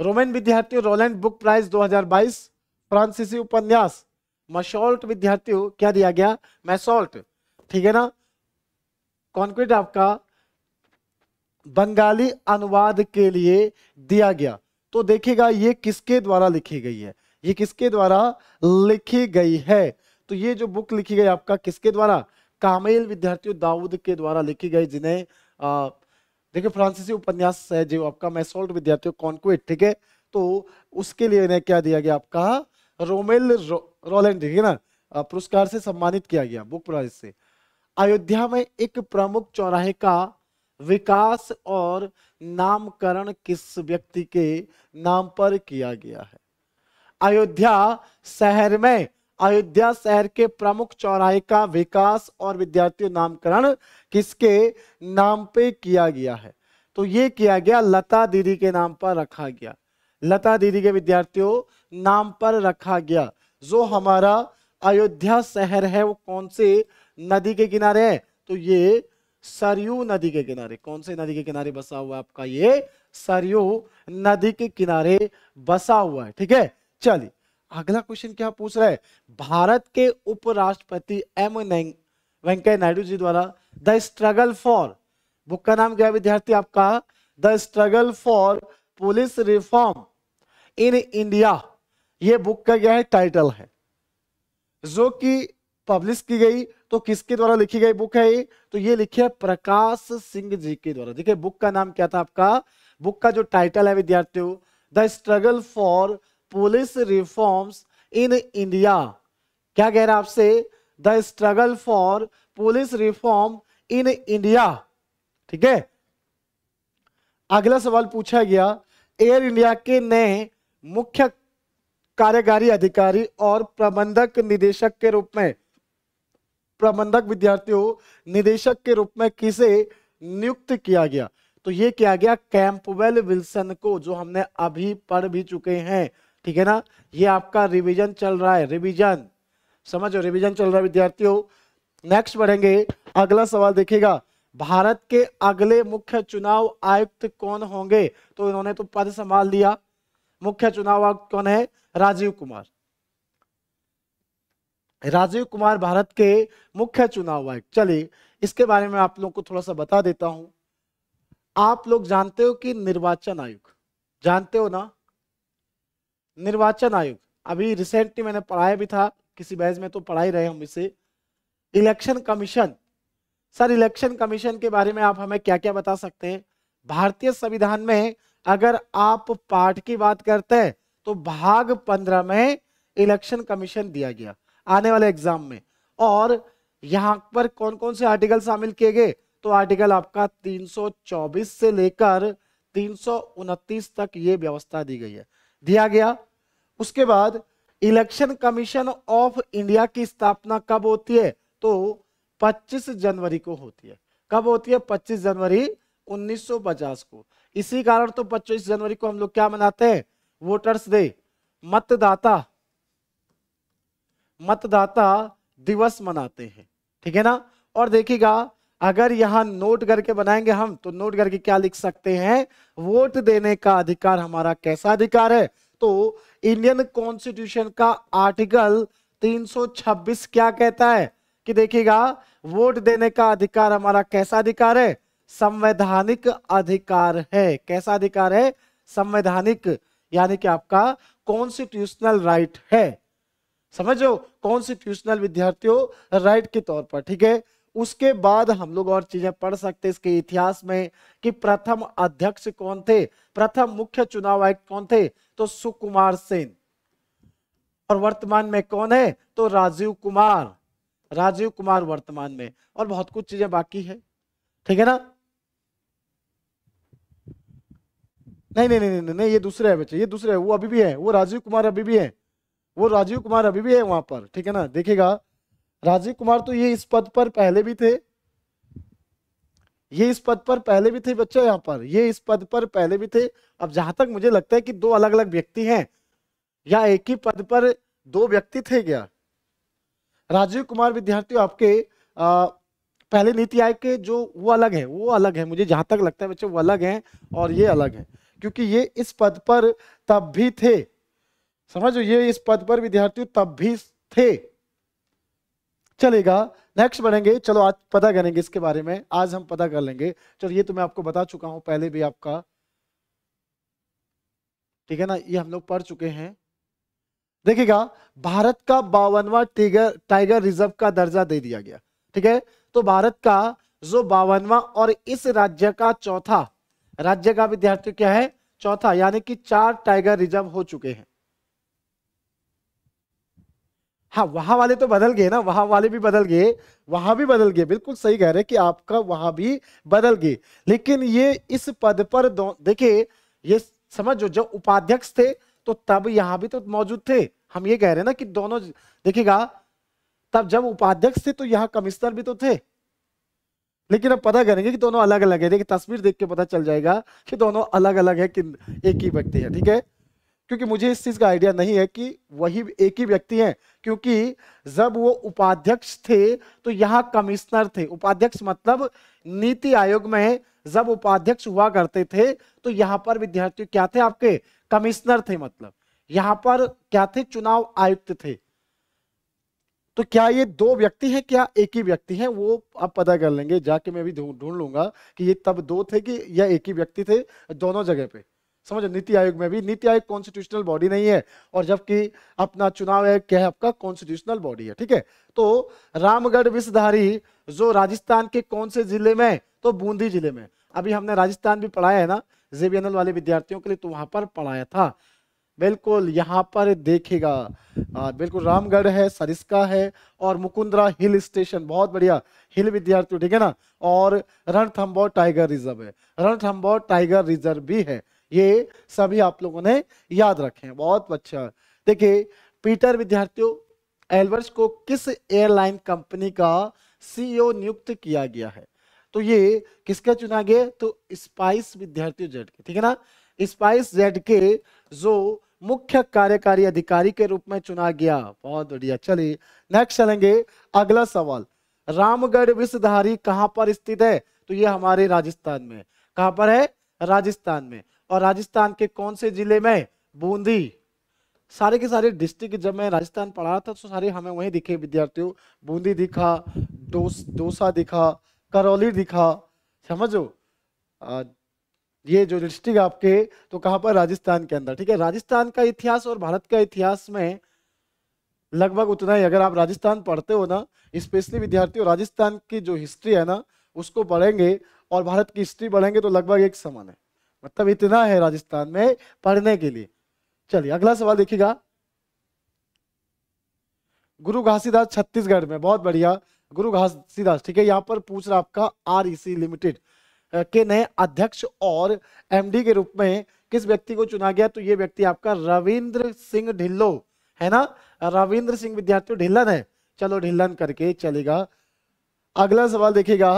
रोमन विद्यार्थियों रोलैंड बुक प्राइज 2022 फ्रांसीसी उपन्यास मशोल्ट विद्यार्थियों क्या दिया गया मैसोल्ट ठीक है ना कॉन्क्रीट आपका बंगाली अनुवाद के लिए दिया गया तो देखिएगा ये किसके द्वारा लिखी गई है ये किसके द्वारा लिखी गई है तो ये जो बुक लिखी गई आपका किसके द्वारा कामेल विद्यार्थियों दाऊद के द्वारा लिखी गई जिन्हें देखिए फ्रांसीसी उपन्यास है जो आपका मैसोल्ट विद्यार्थी कॉन्क्विट ठीक है तो उसके लिए इन्हें क्या दिया गया आपका रोमेल रो, ठीक है ना पुरस्कार से सम्मानित किया गया बुक प्राइज से अयोध्या में एक प्रमुख चौराहे का विकास और नामकरण किस व्यक्ति के नाम पर किया गया है अयोध्या शहर में अयोध्या शहर के प्रमुख चौराहे का विकास और विद्यार्थियों नामकरण किसके नाम पे किया गया है तो ये किया गया लता दीदी के नाम पर रखा गया लता दीदी के विद्यार्थियों नाम पर रखा गया जो हमारा अयोध्या शहर है वो कौन से नदी के किनारे है तो ये सरयू नदी के किनारे कौन से नदी के किनारे बसा हुआ है आपका ये सरयू नदी के किनारे बसा हुआ है ठीक है चलिए अगला क्वेश्चन क्या पूछ रहा है भारत के उपराष्ट्रपति एम वेंकैया नायडू जी द्वारा द स्ट्रगल फॉर बुक का नाम क्या विद्यार्थी आपका the struggle for police reform in India ये बुक का क्या है टाइटल है जो कि पब्लिश की गई तो किसके द्वारा लिखी गई बुक है ये तो ये लिखी है प्रकाश सिंह जी के द्वारा देखिए बुक का नाम क्या था आपका बुक का जो टाइटल है विद्यार्थियों the struggle for police reforms in India क्या कह रहा है आपसे the struggle for police reform in India ठीक है अगला सवाल पूछा गया एयर इंडिया के नए मुख्य कार्यकारी अधिकारी और प्रबंधक निदेशक के रूप में प्रबंधक विद्यार्थियों निदेशक के रूप में किसे नियुक्त किया गया तो ये किया गया कैंपवेल विल्सन को जो हमने अभी पढ़ भी चुके हैं ठीक है ना ये आपका रिवीजन चल रहा है रिवीजन समझो रिवीजन चल रहा है विद्यार्थियों नेक्स्ट बढ़ेंगे अगला सवाल देखिएगा भारत के अगले मुख्य चुनाव आयुक्त कौन होंगे तो इन्होंने तो पद संभाल लिया मुख्य चुनाव आयुक्त कौन है राजीव कुमार राजीव कुमार भारत के मुख्य चुनाव आयुक्त चलिए इसके बारे में आप लोग को थोड़ा सा बता देता हूं आप लोग जानते हो कि निर्वाचन आयोग जानते हो ना निर्वाचन आयोग अभी रिसेंटली मैंने पढ़ाया भी था किसी बैच में तो पढ़ा ही रहे हम इसे election commission sir election commission के बारे में आप हमें क्या क्या बता सकते हैं भारतीय संविधान में अगर आप पाठ की बात करते हैं तो भाग पंद्रह में इलेक्शन कमीशन दिया गया आने वाले एग्जाम में और यहाँ पर कौन कौन से आर्टिकल शामिल किए गए तो आर्टिकल आपका 324 से लेकर तीन तक ये व्यवस्था दी गई है दिया गया उसके बाद इलेक्शन कमीशन ऑफ इंडिया की स्थापना कब होती है तो 25 जनवरी को होती है कब होती है 25 जनवरी 1950 को इसी कारण तो 25 जनवरी को हम लोग क्या मनाते हैं वोटर्स डे मतदाता मतदाता दिवस मनाते हैं ठीक है ना और देखिएगा अगर यहां नोट करके बनाएंगे हम तो नोट करके क्या लिख सकते हैं वोट देने का अधिकार हमारा कैसा अधिकार है तो इंडियन कॉन्स्टिट्यूशन का आर्टिकल 326 क्या कहता है कि देखिएगा वोट देने का अधिकार हमारा कैसा अधिकार है संवैधानिक अधिकार है कैसा अधिकार है संवैधानिक यानी कि आपका कॉन्स्टिट्यूशनल राइट है समझो कॉन्स्टिट्यूशनल विद्यार्थियों राइट के तौर पर ठीक है उसके बाद हम लोग और चीजें पढ़ सकते इसके इतिहास में कि प्रथम अध्यक्ष कौन थे प्रथम मुख्य चुनाव आयुक्त कौन थे तो सुकुमार सेन और वर्तमान में कौन है तो राजीव कुमार राजीव कुमार वर्तमान में और बहुत कुछ चीजें बाकी है ठीक है ना नहीं नहीं नहीं नहीं नहीं ये दूसरे है बच्चे ये दूसरे है वो अभी भी है वो राजीव कुमार अभी भी है वो राजीव कुमार अभी भी है वहां पर ठीक है ना देखेगा राजीव कुमार तो ये इस पद पर पहले भी थे ये इस पद पर पहले भी थे बच्चों यहाँ पर ये इस पद पर पहले भी थे अब जहां तक मुझे लगता है कि दो अलग अलग व्यक्ति हैं या एक ही पद पर दो व्यक्ति थे क्या राजीव कुमार विद्यार्थियों आपके आ, पहले नीति आयोग के जो वो अलग है वो अलग है मुझे जहां तक लगता है बच्चे वो अलग हैं और ये अलग है क्योंकि ये इस पद पर तब भी थे समझो ये इस पद पर विद्यार्थियों तब भी थे चलेगा नेक्स्ट बढ़ेंगे चलो आज पता करेंगे इसके बारे में आज हम पता कर लेंगे चलो ये तो मैं आपको बता चुका हूं पहले भी आपका ठीक है ना ये हम लोग पढ़ चुके हैं देखिएगा भारत का बावनवा टीगर टाइगर रिजर्व का दर्जा दे दिया गया ठीक है तो भारत का जो बावनवा और इस राज्य का चौथा राज्य का विद्यार्थी क्या है चौथा यानी कि चार टाइगर रिजर्व हो चुके हैं हाँ वहां वाले तो बदल गए ना वहां वाले भी बदल गए वहां भी बदल गए बिल्कुल सही कह रहे कि आपका वहां भी बदल गए लेकिन ये इस पद पर देखिए ये समझो जो उपाध्यक्ष थे तो तब यहां भी तो मौजूद थे हम ये कह रहे हैं ना कि दोनों देखिएगा तब जब उपाध्यक्ष थे तो यहाँ कमिश्नर भी तो थे लेकिन अब पता करेंगे कि दोनों अलग अलग है देखिए तस्वीर देख के पता चल जाएगा कि दोनों अलग अलग है कि एक ही व्यक्ति है ठीक है क्योंकि मुझे इस चीज का आइडिया नहीं है कि वही एक ही व्यक्ति है क्योंकि जब वो उपाध्यक्ष थे तो यहाँ कमिश्नर थे उपाध्यक्ष मतलब नीति आयोग में जब उपाध्यक्ष हुआ करते थे तो यहाँ पर विद्यार्थी क्या थे आपके कमिश्नर थे मतलब यहां पर क्या थे चुनाव आयुक्त थे तो क्या ये दो व्यक्ति हैं क्या एक ही व्यक्ति हैं वो आप पता कर लेंगे जाके मैं भी ढूंढ लूंगा कि ये तब दो थे कि या एक ही व्यक्ति थे दोनों जगह पे समझो नीति आयोग में भी नीति आयोग कॉन्स्टिट्यूशनल बॉडी नहीं है और जबकि अपना चुनाव आयोग क्या है आपका कॉन्स्टिट्यूशनल बॉडी है ठीक है तो रामगढ़ विषधारी जो राजस्थान के कौन से जिले में तो बूंदी जिले में अभी हमने राजस्थान भी पढ़ाया है ना जेबीएनएल वाले विद्यार्थियों के लिए तो वहाँ पर पढ़ाया था बिल्कुल यहाँ पर देखेगा बिल्कुल रामगढ़ है सरिस्का है और मुकुंदरा हिल स्टेशन बहुत बढ़िया हिल विद्यार्थियों ठीक है ना और रणथम्बोर टाइगर रिजर्व है रणथम्बोर टाइगर रिजर्व भी है ये सभी आप लोगों ने याद रखे बहुत अच्छा देखिए पीटर विद्यार्थियों एलवर्स को किस एयरलाइन कंपनी का सीईओ नियुक्त किया गया है तो ये किसके गया तो स्पाइस विद्यार्थियों जेड के ठीक है ना स्पाइस जेड के जो मुख्य कार्यकारी अधिकारी के रूप में चुना गया बहुत बढ़िया चलिए नेक्स्ट चलेंगे अगला सवाल रामगढ़ विश्वधारी कहां पर स्थित है तो ये हमारे राजस्थान में कहां पर है राजस्थान में और राजस्थान के कौन से जिले में बूंदी सारे के सारे डिस्ट्रिक्ट जब मैं राजस्थान पढ़ा था तो सारे हमें वही दिखे विद्यार्थियों बूंदी दिखा डोस डोसा दिखा करौली दिखा समझो ये जो डिस्ट्रिक्ट आपके तो कहाँ पर राजस्थान के अंदर ठीक है राजस्थान का इतिहास और भारत का इतिहास में लगभग उतना ही अगर आप राजस्थान पढ़ते हो ना स्पेशली विद्यार्थियों राजस्थान की जो हिस्ट्री है ना उसको पढ़ेंगे और भारत की हिस्ट्री पढ़ेंगे तो लगभग एक समान है मतलब इतना है राजस्थान में पढ़ने के लिए चलिए अगला सवाल देखिएगा गुरु घासीदास छत्तीसगढ़ में बहुत बढ़िया गुरु घासीदास ठीक है यहाँ पर पूछ रहा आपका आर लिमिटेड e के नए अध्यक्ष और एमडी के रूप में किस व्यक्ति को चुना गया तो ये व्यक्ति आपका रविंद्र सिंह ढिल्लो है ना रविंद्र सिंह विद्यार्थी ढिल्लन है चलो ढिल्लन करके चलेगा अगला सवाल देखिएगा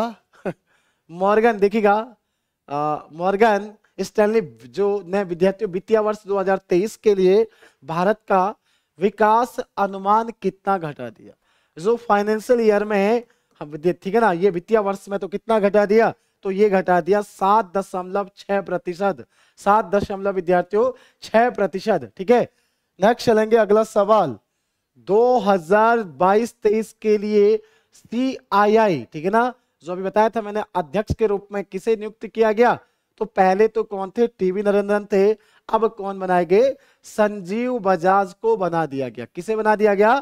मॉर्गन देखिएगा मॉर्गन स्टैनली जो नए विद्यार्थियों वित्तीय वर्ष 2023 के लिए भारत का विकास अनुमान कितना घटा दिया जो फाइनेंशियल ईयर में है ठीक है ना ये वित्तीय वर्ष में तो कितना घटा दिया तो ये घटा दिया सात दशमलव छह प्रतिशत सात दशमलव विद्यार्थियों छह प्रतिशत ठीक है नेक्स्ट चलेंगे अगला सवाल 2022-23 के लिए सी आई आई ठीक है ना जो अभी बताया था मैंने अध्यक्ष के रूप में किसे नियुक्त किया गया तो पहले तो कौन थे टीवी नरेंद्रन थे अब कौन बनाए गए संजीव बजाज को बना दिया गया किसे बना दिया गया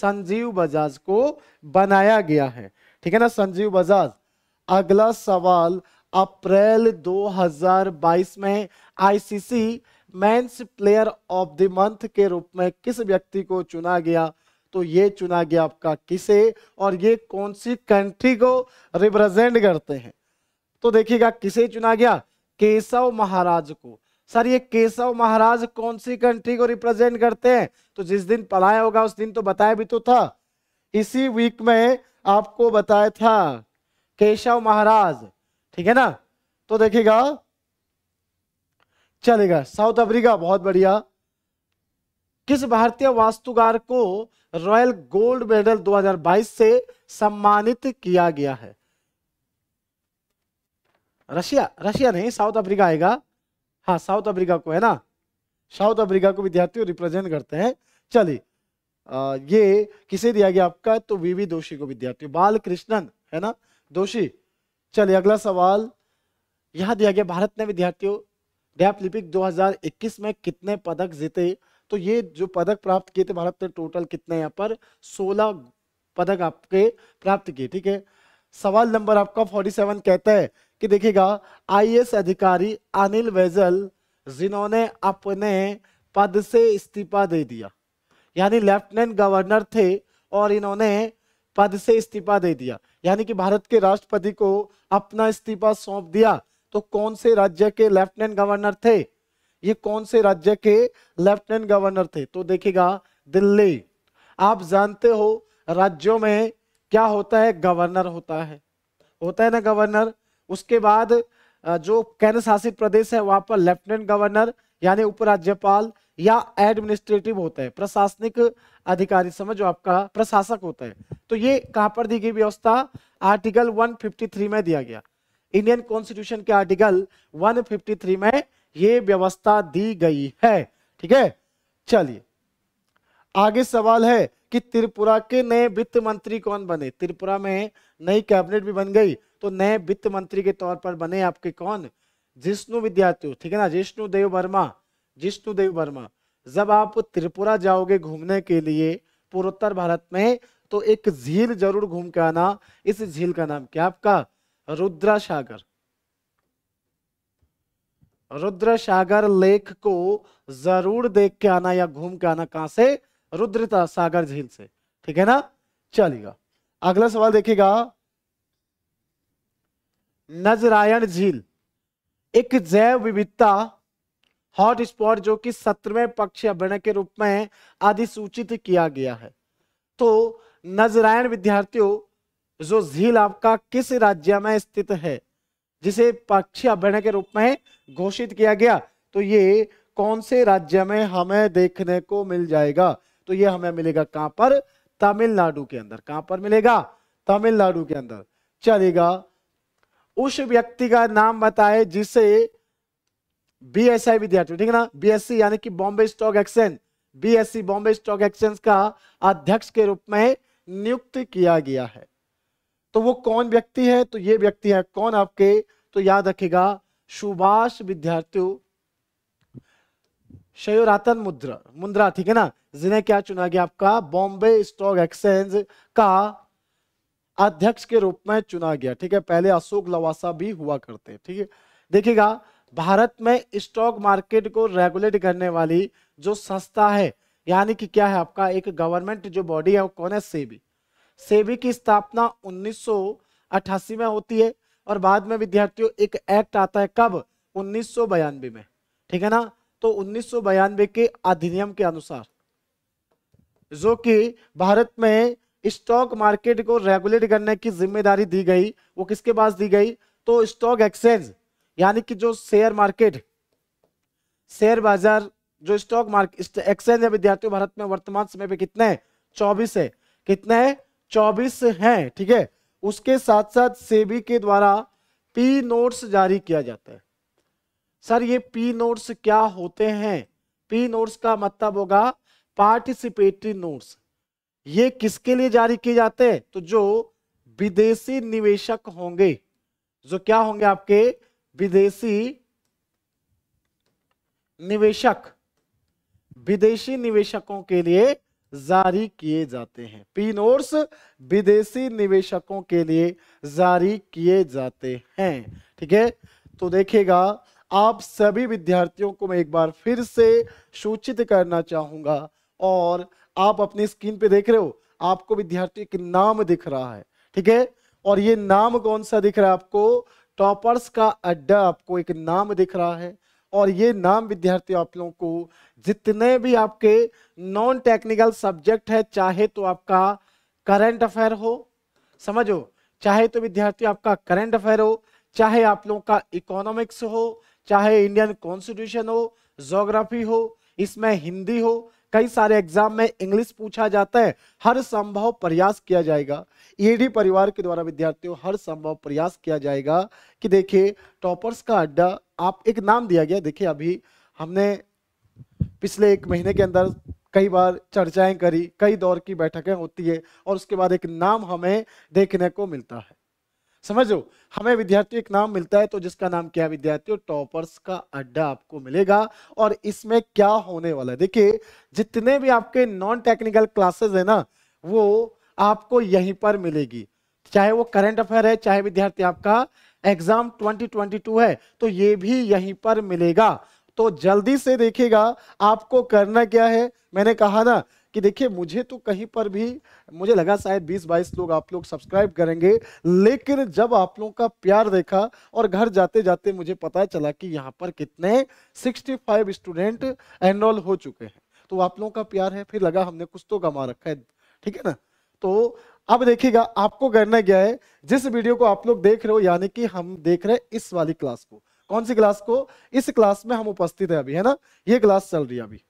संजीव बजाज को बनाया गया है ठीक है ना संजीव बजाज अगला सवाल अप्रैल 2022 में ICC men's player of the month के रूप में किस व्यक्ति को चुना गया तो ये चुना गया आपका किसे और ये कौन सी कंट्री को रिप्रेजेंट करते हैं तो देखिएगा किसे चुना गया केशव महाराज को सर ये केशव महाराज कौन सी कंट्री को रिप्रेजेंट करते हैं तो जिस दिन पढ़ाया होगा उस दिन तो बताया भी तो था इसी वीक में आपको बताया था केशव महाराज ठीक है ना तो देखिएगा चलेगा साउथ अफ्रीका बहुत बढ़िया किस भारतीय वास्तुकार को रॉयल गोल्ड मेडल 2022 से सम्मानित किया गया है रशिया रशिया नहीं साउथ अफ्रीका आएगा हाँ साउथ अफ्रीका को है ना साउथ अफ्रीका को विद्यार्थियों रिप्रेजेंट करते हैं चलिए ये किसे दिया गया आपका तो वीवी दोषी को विद्यार्थी बाल कृष्णन है ना दोषी चलिए अगला सवाल यहाँ दिया गया भारत ने विद्यार्थियों डैपलिपिक 2021 में कितने पदक जीते तो ये जो पदक प्राप्त किए थे भारत ने टोटल कितने यहाँ पर 16 पदक आपके प्राप्त किए ठीक है सवाल नंबर आपका 47 कहता है कि देखिएगा आईएएस अधिकारी अनिल बैजल जिन्होंने अपने पद से इस्तीफा दे दिया यानी लेफ्टिनेंट गवर्नर थे और इन्होंने पद से इस्तीफा दे दिया यानी कि भारत के राष्ट्रपति को अपना इस्तीफा सौंप दिया तो कौन से राज्य के लेफ्टिनेंट गवर्नर थे ये कौन से राज्य के लेफ्टिनेंट गवर्नर थे तो देखिएगा दिल्ली आप जानते हो राज्यों में क्या होता है गवर्नर होता है होता है ना गवर्नर उसके बाद जो केंद्र शासित प्रदेश है वहां पर लेफ्टिनेंट गवर्नर यानी उपराज्यपाल या एडमिनिस्ट्रेटिव होता है प्रशासनिक अधिकारी समझ जो आपका प्रशासक होता है तो ये कहां पर दी गई व्यवस्था आर्टिकल 153 में दिया गया इंडियन कॉन्स्टिट्यूशन के आर्टिकल 153 में ये व्यवस्था दी गई है ठीक है चलिए आगे सवाल है कि त्रिपुरा के नए वित्त मंत्री कौन बने त्रिपुरा में नई कैबिनेट भी बन गई तो नए वित्त मंत्री के तौर पर बने आपके कौन जिष्णु विद्यार्थी ठीक है ना जिष्णु देव वर्मा जिष्णु देव वर्मा जब आप त्रिपुरा जाओगे घूमने के लिए पूर्वोत्तर भारत में तो एक झील जरूर घूम के आना इस झील का नाम क्या आपका रुद्रा सागर रुद्र सागर लेख को जरूर देख के आना या घूम के आना कहां से रुद्रता सागर झील से ठीक है ना चलिएगा अगला सवाल देखिएगा नजरायण झील एक जैव विविधता हॉट स्पॉट जो कि सत्रहवें पक्ष अभ्यारण्य के रूप में अधिसूचित किया गया है तो नजरायण विद्यार्थियों जो झील आपका किस राज्य में स्थित है जिसे पक्षी अभ्यारण्य के रूप में घोषित किया गया तो ये कौन से राज्य में हमें देखने को मिल जाएगा तो ये हमें मिलेगा कहां पर तमिलनाडु के अंदर कहां पर मिलेगा तमिलनाडु के अंदर चलेगा उस व्यक्ति का नाम बताए जिसे बी एस आई विद्यार्थी ठीक है ना बी एस सी यानी कि Bombay stock exchange B S C Bombay stock exchange का अध्यक्ष के रूप में नियुक्त किया गया है तो वो कौन व्यक्ति है तो ये व्यक्ति है कौन आपके तो याद रखेगा सुभाष विद्यार्थियों शयोरातन मुद्रा मुद्रा ठीक है ना जिन्हें क्या चुना गया आपका बॉम्बे स्टॉक एक्सचेंज का अध्यक्ष के रूप में चुना गया ठीक है पहले अशोक लवासा भी हुआ करते हैं ठीक है देखिएगा भारत में स्टॉक मार्केट को रेगुलेट करने वाली जो संस्था है यानी कि क्या है आपका एक गवर्नमेंट जो बॉडी है वो कौन है सेबी सेबी की स्थापना 1988 में होती है और बाद में विद्यार्थियों एक एक्ट आता है कब उन्नीस में ठीक है ना तो उन्नीस के अधिनियम के अनुसार जो कि भारत में स्टॉक मार्केट को रेगुलेट करने की जिम्मेदारी दी गई वो किसके पास दी गई तो स्टॉक एक्सचेंज यानी कि जो शेयर मार्केट शेयर बाजार जो स्टॉक मार्केट एक्सचेंज है विद्यार्थियों भारत में वर्तमान समय पे कितने हैं चौबीस है कितने हैं चौबीस हैं ठीक है उसके साथ साथ सेबी के द्वारा पी नोट्स जारी किया जाता है सर ये पी नोट्स क्या होते हैं पी नोट्स का मतलब होगा पार्टिसिपेटरी नोट्स ये किसके लिए जारी किए जाते हैं तो जो विदेशी निवेशक होंगे जो क्या होंगे आपके विदेशी निवेशक विदेशी निवेशकों के लिए जारी किए जाते हैं पी नोट्स विदेशी निवेशकों के लिए जारी किए जाते हैं ठीक है तो देखिएगा आप सभी विद्यार्थियों को मैं एक बार फिर से सूचित करना चाहूंगा और आप अपनी स्क्रीन पे देख रहे हो आपको विद्यार्थी के नाम दिख रहा है ठीक है और ये नाम कौन सा दिख रहा है आपको टॉपर्स का अड्डा आपको एक नाम दिख रहा है और ये नाम विद्यार्थी आप लोगों को जितने भी आपके नॉन टेक्निकल सब्जेक्ट है चाहे तो आपका करंट अफेयर हो समझो चाहे तो विद्यार्थी आपका करंट अफेयर हो चाहे आप लोगों का इकोनॉमिक्स हो चाहे इंडियन कॉन्स्टिट्यूशन हो जोग्राफी हो इसमें हिंदी हो कई सारे एग्जाम में इंग्लिश पूछा जाता है हर संभव प्रयास किया जाएगा ईडी e परिवार के द्वारा विद्यार्थियों हर संभव प्रयास किया जाएगा कि देखिए टॉपर्स का अड्डा आप एक नाम दिया गया देखिए अभी हमने पिछले एक महीने के अंदर कई बार चर्चाएं करी कई दौर की बैठकें होती है और उसके बाद एक नाम हमें देखने को मिलता है समझो हमें विद्यार्थी एक नाम मिलता है तो जिसका नाम क्या विद्यार्थियों टॉपर्स का अड्डा आपको मिलेगा और इसमें क्या होने वाला है देखिए जितने भी आपके नॉन टेक्निकल क्लासेस है ना वो आपको यहीं पर मिलेगी चाहे वो करंट अफेयर है चाहे विद्यार्थी आपका एग्जाम 2022 है तो ये भी यहीं पर मिलेगा तो जल्दी से देखेगा आपको करना क्या है मैंने कहा ना कि देखिए मुझे तो कहीं पर भी मुझे लगा शायद 20-22 लोग आप लोग सब्सक्राइब करेंगे लेकिन जब आप लोगों का प्यार देखा और घर जाते जाते मुझे पता चला कि यहाँ पर कितने 65 स्टूडेंट एनरोल हो चुके हैं तो आप लोगों का प्यार है फिर लगा हमने कुछ तो कमा रखा है ठीक है ना तो अब देखिएगा आपको करना क्या है जिस वीडियो को आप लोग देख रहे हो यानी कि हम देख रहे हैं इस वाली क्लास को कौन सी क्लास को इस क्लास में हम उपस्थित है अभी है ना ये क्लास चल रही है अभी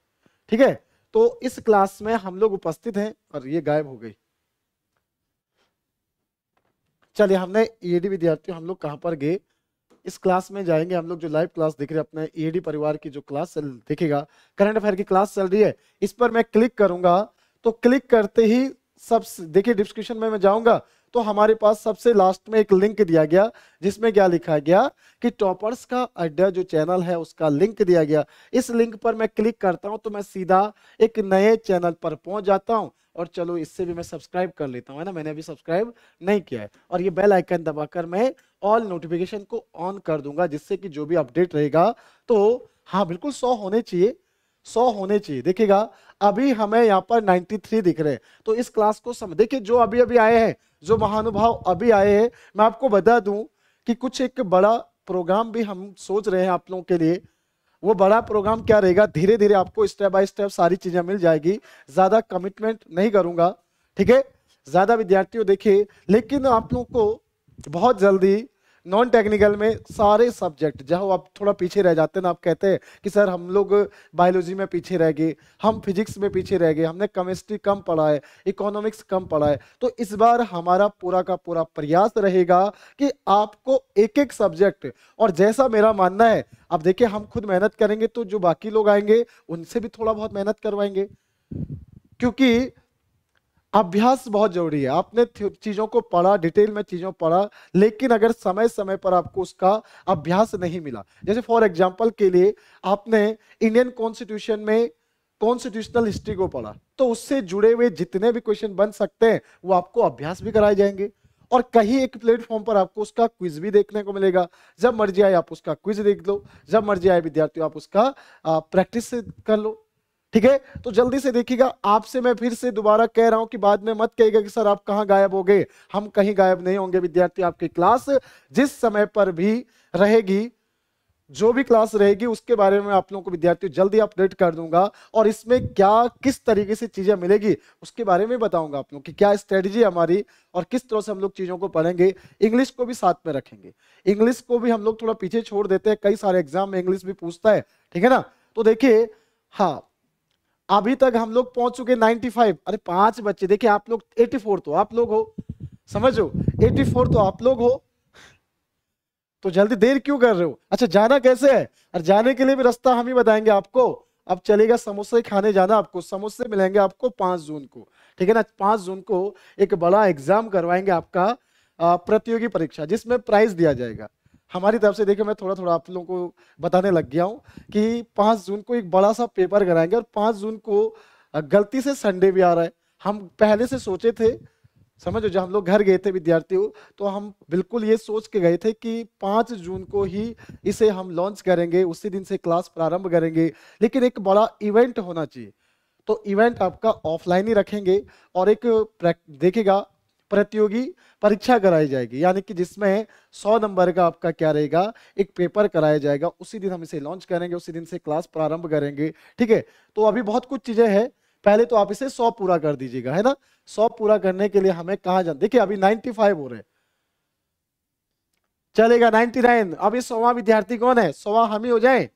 ठीक है तो इस क्लास में हम लोग उपस्थित हैं और ये गायब हो गई चलिए हमने ईएडी e विद्यार्थी हम लोग कहाँ पर गए इस क्लास में जाएंगे हम लोग जो लाइव क्लास देख रहे हैं अपने ईएडी e परिवार की जो क्लास दिखेगा करंट अफेयर की क्लास चल रही है इस पर मैं क्लिक करूंगा तो क्लिक करते ही सब देखिए डिस्क्रिप्शन में मैं जाऊंगा तो हमारे पास सबसे लास्ट में एक लिंक दिया गया जिसमें क्या लिखा गया कि टॉपर्स का अड्डा जो चैनल है उसका लिंक दिया गया इस लिंक पर मैं क्लिक करता हूँ तो मैं सीधा एक नए चैनल पर पहुंच जाता हूँ और चलो इससे भी मैं सब्सक्राइब कर लेता हूँ है ना मैंने अभी सब्सक्राइब नहीं किया है और ये बेल आइकन दबाकर मैं ऑल नोटिफिकेशन को ऑन कर दूंगा जिससे कि जो भी अपडेट रहेगा तो हाँ बिल्कुल सौ होने चाहिए सौ होने चाहिए देखिएगा अभी हमें यहाँ पर 93 दिख रहे हैं तो इस क्लास को समझ देखिए जो अभी अभी आए हैं जो महानुभाव अभी आए हैं मैं आपको बता दूं कि कुछ एक बड़ा प्रोग्राम भी हम सोच रहे हैं आप लोगों के लिए वो बड़ा प्रोग्राम क्या रहेगा धीरे धीरे आपको स्टेप बाय स्टेप सारी चीजें मिल जाएगी ज्यादा कमिटमेंट नहीं करूंगा ठीक है ज्यादा विद्यार्थियों देखिए लेकिन आप लोग को बहुत जल्दी नॉन टेक्निकल में सारे सब्जेक्ट जहाँ आप थोड़ा पीछे रह जाते हैं ना आप कहते हैं कि सर हम लोग बायोलॉजी में पीछे रह गए हम फिजिक्स में पीछे रह गए हमने केमिस्ट्री कम पढ़ा है इकोनॉमिक्स कम पढ़ा है तो इस बार हमारा पूरा का पूरा प्रयास रहेगा कि आपको एक एक सब्जेक्ट और जैसा मेरा मानना है अब देखिए हम खुद मेहनत करेंगे तो जो बाकी लोग आएंगे उनसे भी थोड़ा बहुत मेहनत करवाएंगे क्योंकि अभ्यास बहुत जरूरी है आपने चीज़ों को पढ़ा डिटेल में चीज़ों पढ़ा लेकिन अगर समय समय पर आपको उसका अभ्यास नहीं मिला जैसे फॉर एग्जाम्पल के लिए आपने इंडियन कॉन्स्टिट्यूशन में कॉन्स्टिट्यूशनल हिस्ट्री को पढ़ा तो उससे जुड़े हुए जितने भी क्वेश्चन बन सकते हैं वो आपको अभ्यास भी कराए जाएंगे और कहीं एक प्लेटफॉर्म पर आपको उसका क्विज भी देखने को मिलेगा जब मर्जी आए आप उसका क्विज देख लो जब मर्जी आए विद्यार्थियों आप उसका प्रैक्टिस कर लो ठीक है तो जल्दी से देखिएगा आपसे मैं फिर से दोबारा कह रहा हूं कि बाद में मत कहिएगा कि सर आप कहां गायब हो गए हम कहीं गायब नहीं होंगे विद्यार्थी आपकी क्लास जिस समय पर भी रहेगी जो भी क्लास रहेगी उसके बारे में आप लोगों को विद्यार्थियों जल्दी अपडेट कर दूंगा और इसमें क्या किस तरीके से चीज़ें मिलेगी उसके बारे में बताऊंगा आप लोगों की क्या स्ट्रेटजी हमारी और किस तरह से हम लोग चीज़ों को पढ़ेंगे इंग्लिश को भी साथ में रखेंगे इंग्लिश को भी हम लोग थोड़ा पीछे छोड़ देते हैं कई सारे एग्जाम में इंग्लिश भी पूछता है ठीक है ना तो देखिए हाँ अभी तक हम लोग पहुंच चुके 95 अरे पांच बच्चे देखिए आप लोग 84 तो आप लोग हो समझो 84 तो आप लोग हो तो जल्दी देर क्यों कर रहे हो अच्छा जाना कैसे है और जाने के लिए भी रास्ता हम ही बताएंगे आपको अब चलेगा समोसे खाने जाना आपको समोसे मिलेंगे आपको पांच जून को ठीक है ना पांच जून को एक बड़ा एग्जाम करवाएंगे आपका प्रतियोगी परीक्षा जिसमें प्राइज दिया जाएगा हमारी तरफ से देखिए मैं थोड़ा थोड़ा आप लोगों को बताने लग गया हूँ कि पाँच जून को एक बड़ा सा पेपर कराएंगे और पाँच जून को गलती से संडे भी आ रहा है हम पहले से सोचे थे समझो जब हम लोग घर गए थे विद्यार्थियों तो हम बिल्कुल ये सोच के गए थे कि पाँच जून को ही इसे हम लॉन्च करेंगे उसी दिन से क्लास प्रारंभ करेंगे लेकिन एक बड़ा इवेंट होना चाहिए तो इवेंट आपका ऑफलाइन ही रखेंगे और एक देखेगा प्रतियोगी परीक्षा कराई जाएगी यानी कि जिसमें 100 नंबर का आपका क्या रहेगा एक पेपर कराया जाएगा उसी दिन हम इसे लॉन्च करेंगे उसी दिन से क्लास प्रारंभ करेंगे ठीक है तो अभी बहुत कुछ चीजें हैं पहले तो आप इसे 100 पूरा कर दीजिएगा है ना 100 पूरा करने के लिए हमें कहा जाए देखिए अभी फाइव हो रहे चलेगा नाइन अभी सवा विद्यार्थी कौन है सवा हम ही हो जाए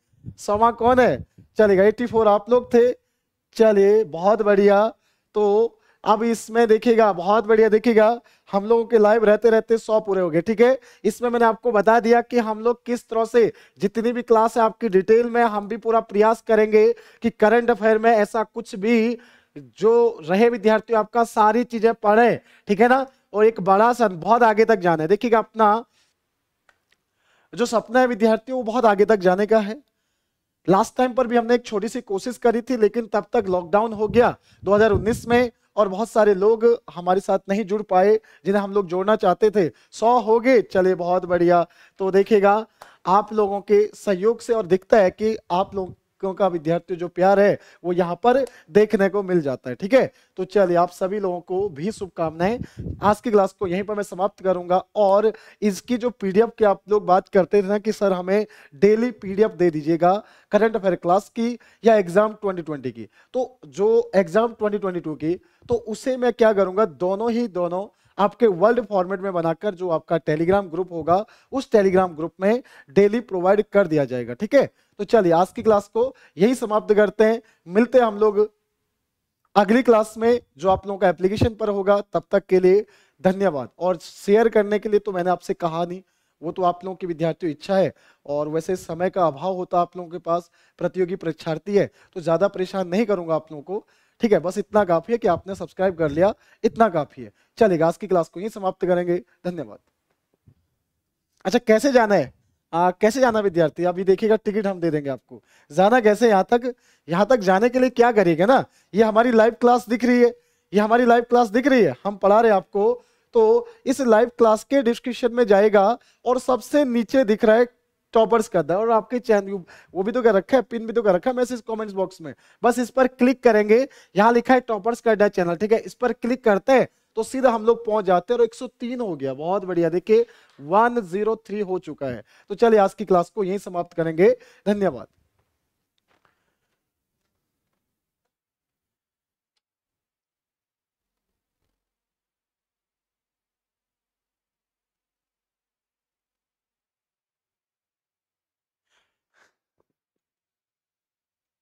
सवा कौन है चलेगा फोर आप लोग थे चलिए बहुत बढ़िया तो अब इसमें देखिएगा बहुत बढ़िया देखिएगा हम लोगों के लाइव रहते रहते सौ पूरे हो गए ठीक है इसमें मैंने आपको बता दिया कि हम लोग किस तरह से जितनी भी क्लास है आपकी डिटेल में हम भी पूरा प्रयास करेंगे कि करंट अफेयर में ऐसा कुछ भी जो रहे विद्यार्थी आपका सारी चीजें पढ़े ठीक है ना और एक बड़ा सन बहुत आगे तक जाने देखिएगा अपना जो सपना है विद्यार्थियों वो बहुत आगे तक जाने का है लास्ट टाइम पर भी हमने एक छोटी सी कोशिश करी थी लेकिन तब तक लॉकडाउन हो गया 2019 में और बहुत सारे लोग हमारे साथ नहीं जुड़ पाए जिन्हें हम लोग जोड़ना चाहते थे सौ हो गए चले बहुत बढ़िया तो देखेगा आप लोगों के सहयोग से और दिखता है कि आप लोग क्यों का विद्यार्थी जो प्यार है वो यहाँ पर देखने को मिल जाता है ठीक है तो चलिए आप सभी लोगों को भी शुभकामनाएं आज की क्लास को यहीं पर मैं समाप्त करूंगा और इसकी जो पीडीएफ की आप लोग बात करते थे ना कि सर हमें डेली पीडीएफ दे दीजिएगा करंट अफेयर क्लास की या एग्जाम ट्वेंटी की तो जो एग्जाम ट्वेंटी की तो उसे मैं क्या करूंगा दोनों ही दोनों आपके वर्ल्ड फॉर्मेट में बनाकर जो आपका टेलीग्राम ग्रुप होगा उस टेलीग्राम ग्रुप में डेली प्रोवाइड कर दिया जाएगा ठीक है तो चलिए आज की क्लास को यही समाप्त करते हैं मिलते हैं हम लोग अगली क्लास में जो आप लोगों का एप्लीकेशन पर होगा तब तक के लिए धन्यवाद और शेयर करने के लिए तो मैंने आपसे कहा नहीं वो तो आप लोगों की विद्यार्थियों इच्छा है और वैसे समय का अभाव होता आप लोगों के पास प्रतियोगी परीक्षार्थी है तो ज़्यादा परेशान नहीं करूंगा आप लोगों को ठीक है बस इतना काफी है कि आपने सब्सक्राइब कर लिया इतना काफी है चलेगा आज की क्लास को ही समाप्त करेंगे धन्यवाद अच्छा कैसे जाना है आ, कैसे जाना विद्यार्थी अभी देखिएगा टिकट हम दे देंगे आपको जाना कैसे यहाँ तक यहाँ तक जाने के लिए क्या करिएगा ना ये हमारी लाइव क्लास दिख रही है ये हमारी लाइव क्लास दिख रही है हम पढ़ा रहे हैं आपको तो इस लाइव क्लास के डिस्क्रिप्शन में जाएगा और सबसे नीचे दिख रहा है टॉपर्स का है और आपके चैनल वो भी तो कर रखा है पिन भी तो कर रखा है मैसेज कमेंट्स बॉक्स में बस इस पर क्लिक करेंगे यहाँ लिखा है टॉपर्स का डा चैनल ठीक है इस पर क्लिक करते हैं तो सीधा हम लोग पहुंच जाते हैं और 103 हो गया बहुत बढ़िया देखिए 103 हो चुका है तो चलिए आज की क्लास को यही समाप्त करेंगे धन्यवाद